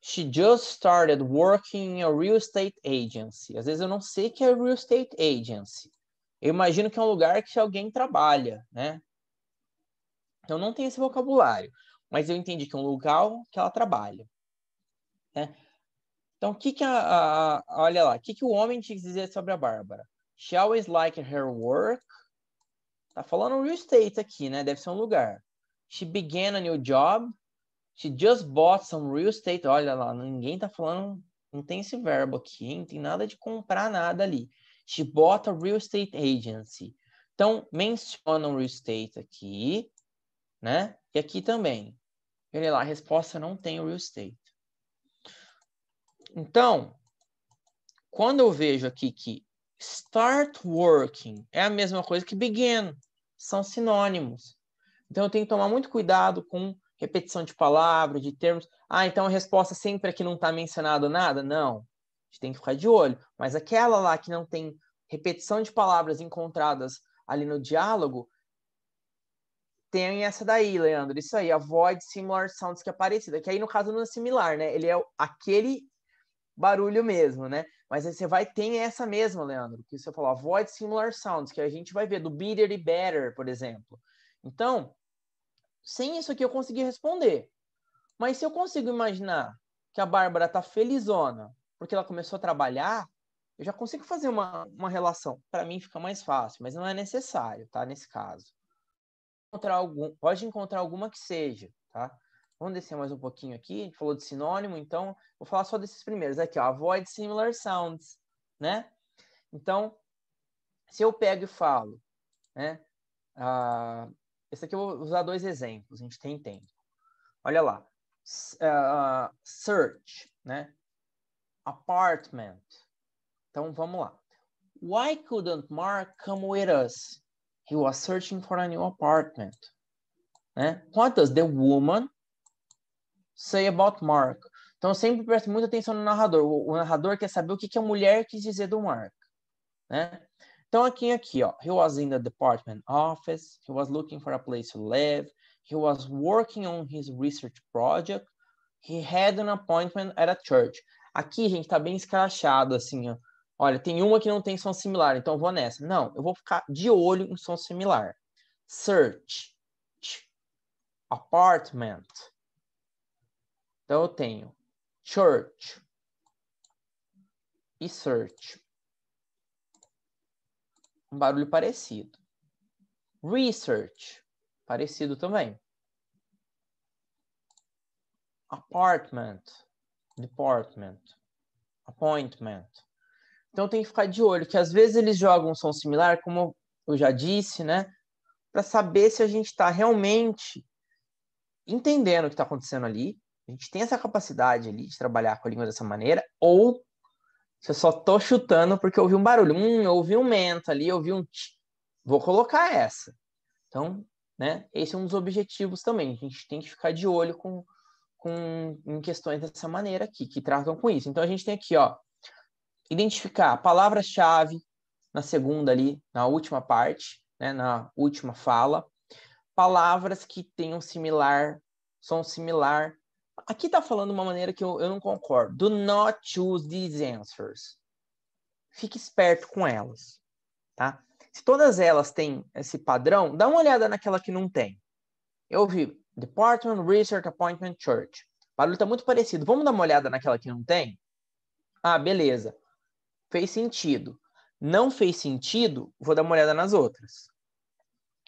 She just started working in a real estate agency. Às vezes eu não sei que é real estate agency. Eu imagino que é um lugar que alguém trabalha, né? Então não tem esse vocabulário, mas eu entendi que é um lugar que ela trabalha. Né? Então, o que que a, a, olha lá, o que que o homem tinha que dizer sobre a Bárbara? She always liked her work. Tá falando real estate aqui, né? Deve ser um lugar. She began a new job. She just bought some real estate. Olha lá, ninguém tá falando, não tem esse verbo aqui, hein? Não tem nada de comprar nada ali. She bought a real estate agency. Então, menciona o real estate aqui, né? E aqui também. Olha lá, a resposta não tem real estate. Então, quando eu vejo aqui que start working é a mesma coisa que begin, são sinônimos. Então, eu tenho que tomar muito cuidado com repetição de palavras, de termos. Ah, então a resposta sempre é que não está mencionado nada? Não. A gente tem que ficar de olho. Mas aquela lá que não tem repetição de palavras encontradas ali no diálogo, tem essa daí, Leandro. Isso aí, avoid similar sounds que é parecida. Que aí, no caso, não é similar, né? Ele é aquele barulho mesmo, né? Mas aí você vai ter essa mesma, Leandro, que você falou, avoid similar sounds, que a gente vai ver do bitter e better, por exemplo. Então, sem isso aqui eu consegui responder. Mas se eu consigo imaginar que a Bárbara tá felizona porque ela começou a trabalhar, eu já consigo fazer uma, uma relação. Para mim fica mais fácil, mas não é necessário, tá? Nesse caso. Encontrar algum, pode encontrar alguma que seja, tá? Vamos descer mais um pouquinho aqui. A gente falou de sinônimo, então vou falar só desses primeiros aqui. Ó. Avoid similar sounds, né? Então, se eu pego e falo, né? Uh, esse aqui eu vou usar dois exemplos, a gente tem tempo. Olha lá. Uh, search, né? Apartment. Então, vamos lá. Why couldn't Mark come with us? He was searching for a new apartment. Né? What does the woman say about Mark. Então eu sempre presto muita atenção no narrador. O, o narrador quer saber o que, que a mulher quis dizer do Mark, né? Então aqui aqui, ó, he was in the department office, he was looking for a place to live, he was working on his research project, he had an appointment at a church. Aqui, gente, tá bem escrachado assim, ó. Olha, tem uma que não tem som similar, então eu vou nessa. Não, eu vou ficar de olho em som similar. Search. Apartment. Então eu tenho church e search. Um barulho parecido. Research, parecido também. Apartment, department, appointment. Então tem que ficar de olho, que às vezes eles jogam um som similar, como eu já disse, né? Para saber se a gente está realmente entendendo o que está acontecendo ali a gente tem essa capacidade ali de trabalhar com a língua dessa maneira, ou se eu só tô chutando porque eu ouvi um barulho, hum, eu ouvi um mento ali, eu ouvi um tch, vou colocar essa. Então, né, esse é um dos objetivos também, a gente tem que ficar de olho com, com em questões dessa maneira aqui, que tratam com isso. Então a gente tem aqui, ó, identificar palavras-chave na segunda ali, na última parte, né, na última fala, palavras que tenham similar, som similar aqui tá falando uma maneira que eu, eu não concordo. Do not choose these answers. Fique esperto com elas, tá? Se todas elas têm esse padrão, dá uma olhada naquela que não tem. Eu vi Department, Research, Appointment, Church. O barulho tá muito parecido. Vamos dar uma olhada naquela que não tem? Ah, beleza. Fez sentido. Não fez sentido, vou dar uma olhada nas outras.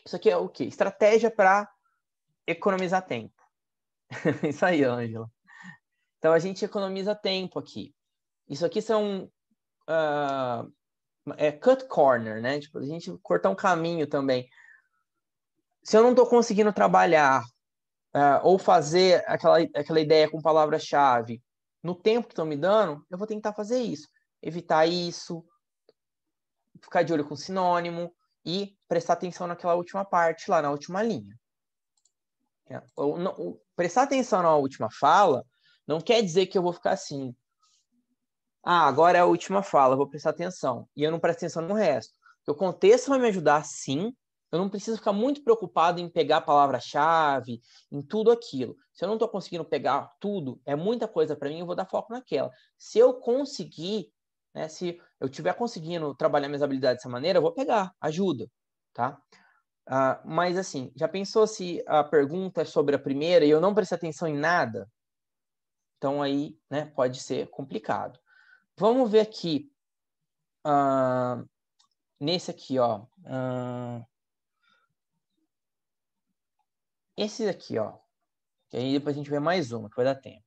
Isso aqui é o quê? Estratégia para economizar tempo. Isso aí, Ângela. Então a gente economiza tempo aqui. Isso aqui são uh, é cut corner, né? Tipo, a gente cortar um caminho também. Se eu não estou conseguindo trabalhar uh, ou fazer aquela, aquela ideia com palavra-chave no tempo que estão me dando, eu vou tentar fazer isso. Evitar isso, ficar de olho com sinônimo e prestar atenção naquela última parte lá, na última linha. O, prestar atenção na última fala não quer dizer que eu vou ficar assim. Ah, agora é a última fala, vou prestar atenção. E eu não presto atenção no resto. O contexto vai me ajudar sim. Eu não preciso ficar muito preocupado em pegar a palavra-chave, em tudo aquilo. Se eu não estou conseguindo pegar tudo, é muita coisa para mim, eu vou dar foco naquela. Se eu conseguir, né, se eu estiver conseguindo trabalhar minhas habilidades dessa maneira, eu vou pegar ajuda, tá? Uh, mas assim, já pensou se a pergunta é sobre a primeira e eu não prestei atenção em nada? Então aí, né, pode ser complicado. Vamos ver aqui, uh, nesse aqui, ó. Uh, ah, esse aqui, ó. E aí depois a gente vê mais uma, que vai dar tempo.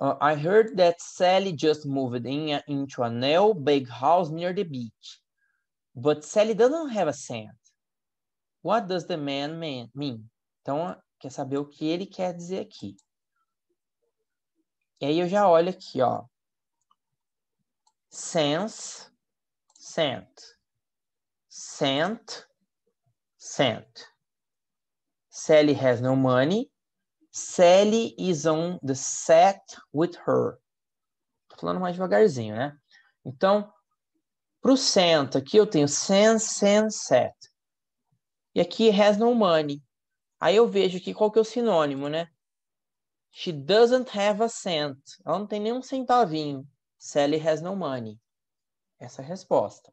Uh, I heard that Sally just moved in a, into a new big house near the beach. But Sally doesn't have a cent. What does the man mean? Então, quer saber o que ele quer dizer aqui. E aí eu já olho aqui, ó. Sense, sent. Sent, sent. Sally has no money. Sally is on the set with her. Tô falando mais devagarzinho, né? Então, para o sent aqui eu tenho sense, sense, set. E aqui has no money. Aí eu vejo aqui qual que é o sinônimo, né? She doesn't have a cent. Ela não tem nenhum centavinho. Sally has no money. Essa é a resposta.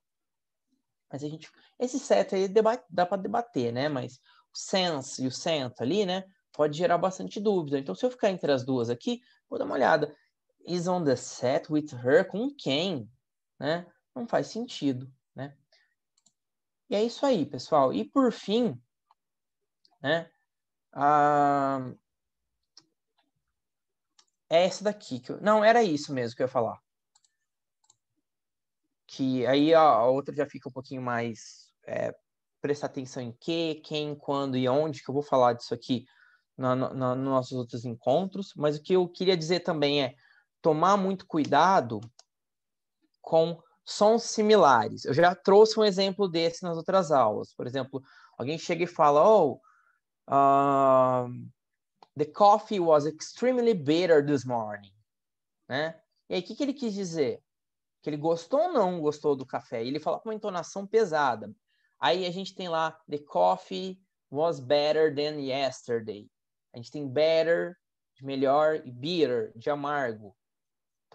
Mas a gente, esse set aí dá para debater, né? Mas o sense e o cent ali, né? Pode gerar bastante dúvida. Então, se eu ficar entre as duas aqui, vou dar uma olhada. Is on the set with her com quem? Né? Não faz sentido. E é isso aí, pessoal. E por fim, né? Ah, é essa daqui. Que eu... Não, era isso mesmo que eu ia falar. Que aí a, a outra já fica um pouquinho mais. É, prestar atenção em que, quem, quando e onde, que eu vou falar disso aqui na, na, nos nossos outros encontros. Mas o que eu queria dizer também é tomar muito cuidado com sons similares. Eu já trouxe um exemplo desse nas outras aulas. Por exemplo, alguém chega e fala, oh, uh, the coffee was extremely bitter this morning, né? E aí, o que, que ele quis dizer? Que ele gostou ou não gostou do café? E ele fala com uma entonação pesada. Aí a gente tem lá, the coffee was better than yesterday. A gente tem better, de melhor, e bitter, de amargo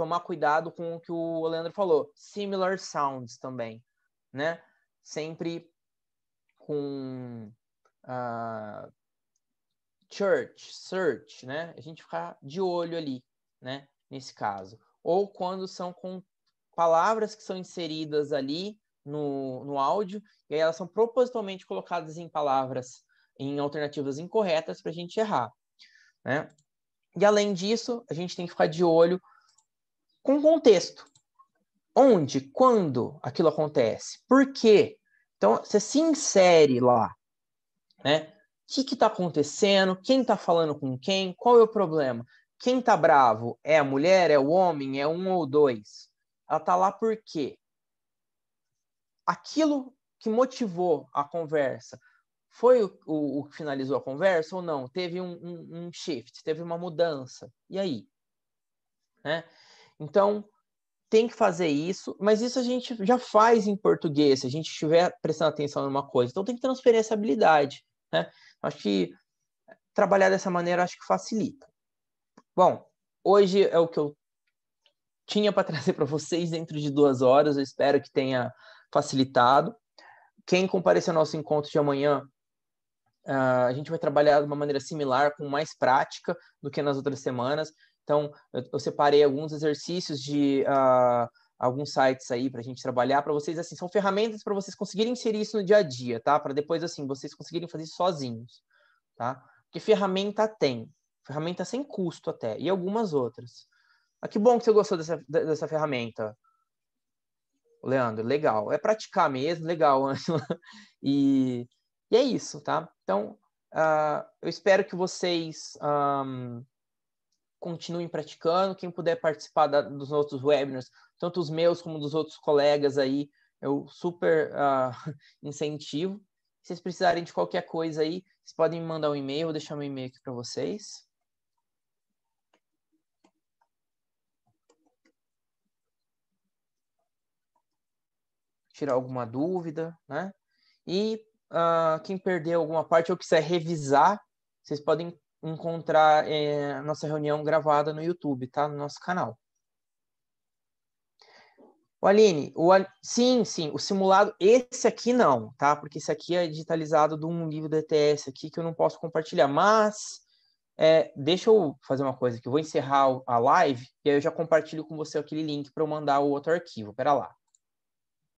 tomar cuidado com o que o Leandro falou. Similar sounds também, né? Sempre com uh, church, search, né? A gente ficar de olho ali, né? Nesse caso. Ou quando são com palavras que são inseridas ali no, no áudio, e aí elas são propositalmente colocadas em palavras, em alternativas incorretas para a gente errar, né? E além disso, a gente tem que ficar de olho com contexto. Onde, quando aquilo acontece, por quê? Então, você se insere lá, né? O que está acontecendo? Quem está falando com quem? Qual é o problema? Quem está bravo? É a mulher? É o homem? É um ou dois? Ela está lá por quê? Aquilo que motivou a conversa foi o, o, o que finalizou a conversa ou não? Teve um, um, um shift, teve uma mudança. E aí? Né? Então, tem que fazer isso, mas isso a gente já faz em português, se a gente estiver prestando atenção em uma coisa. Então, tem que transferir essa habilidade. Né? Acho que trabalhar dessa maneira acho que facilita. Bom, hoje é o que eu tinha para trazer para vocês dentro de duas horas. Eu espero que tenha facilitado. Quem comparecer ao nosso encontro de amanhã, uh, a gente vai trabalhar de uma maneira similar, com mais prática do que nas outras semanas. Então, eu, eu separei alguns exercícios de uh, alguns sites aí para a gente trabalhar, para vocês, assim, são ferramentas para vocês conseguirem inserir isso no dia a dia, tá? Para depois, assim, vocês conseguirem fazer sozinhos, tá? Porque ferramenta tem, ferramenta sem custo até, e algumas outras. Ah, que bom que você gostou dessa, dessa ferramenta. Leandro, legal. É praticar mesmo, legal, Ângela. E, e é isso, tá? Então, uh, eu espero que vocês um, continuem praticando. Quem puder participar da, dos outros webinars, tanto os meus como dos outros colegas aí, eu super uh, incentivo. Se vocês precisarem de qualquer coisa aí, vocês podem me mandar um e-mail, vou deixar meu e-mail aqui para vocês. Tirar alguma dúvida, né? E uh, quem perdeu alguma parte ou quiser revisar, vocês podem encontrar é, nossa reunião gravada no YouTube, tá? No nosso canal. O Aline, o Al... sim, sim, o simulado, esse aqui não, tá? Porque esse aqui é digitalizado de um livro do ETS aqui que eu não posso compartilhar, mas é, deixa eu fazer uma coisa que eu vou encerrar a live e aí eu já compartilho com você aquele link para eu mandar o outro arquivo, pera lá.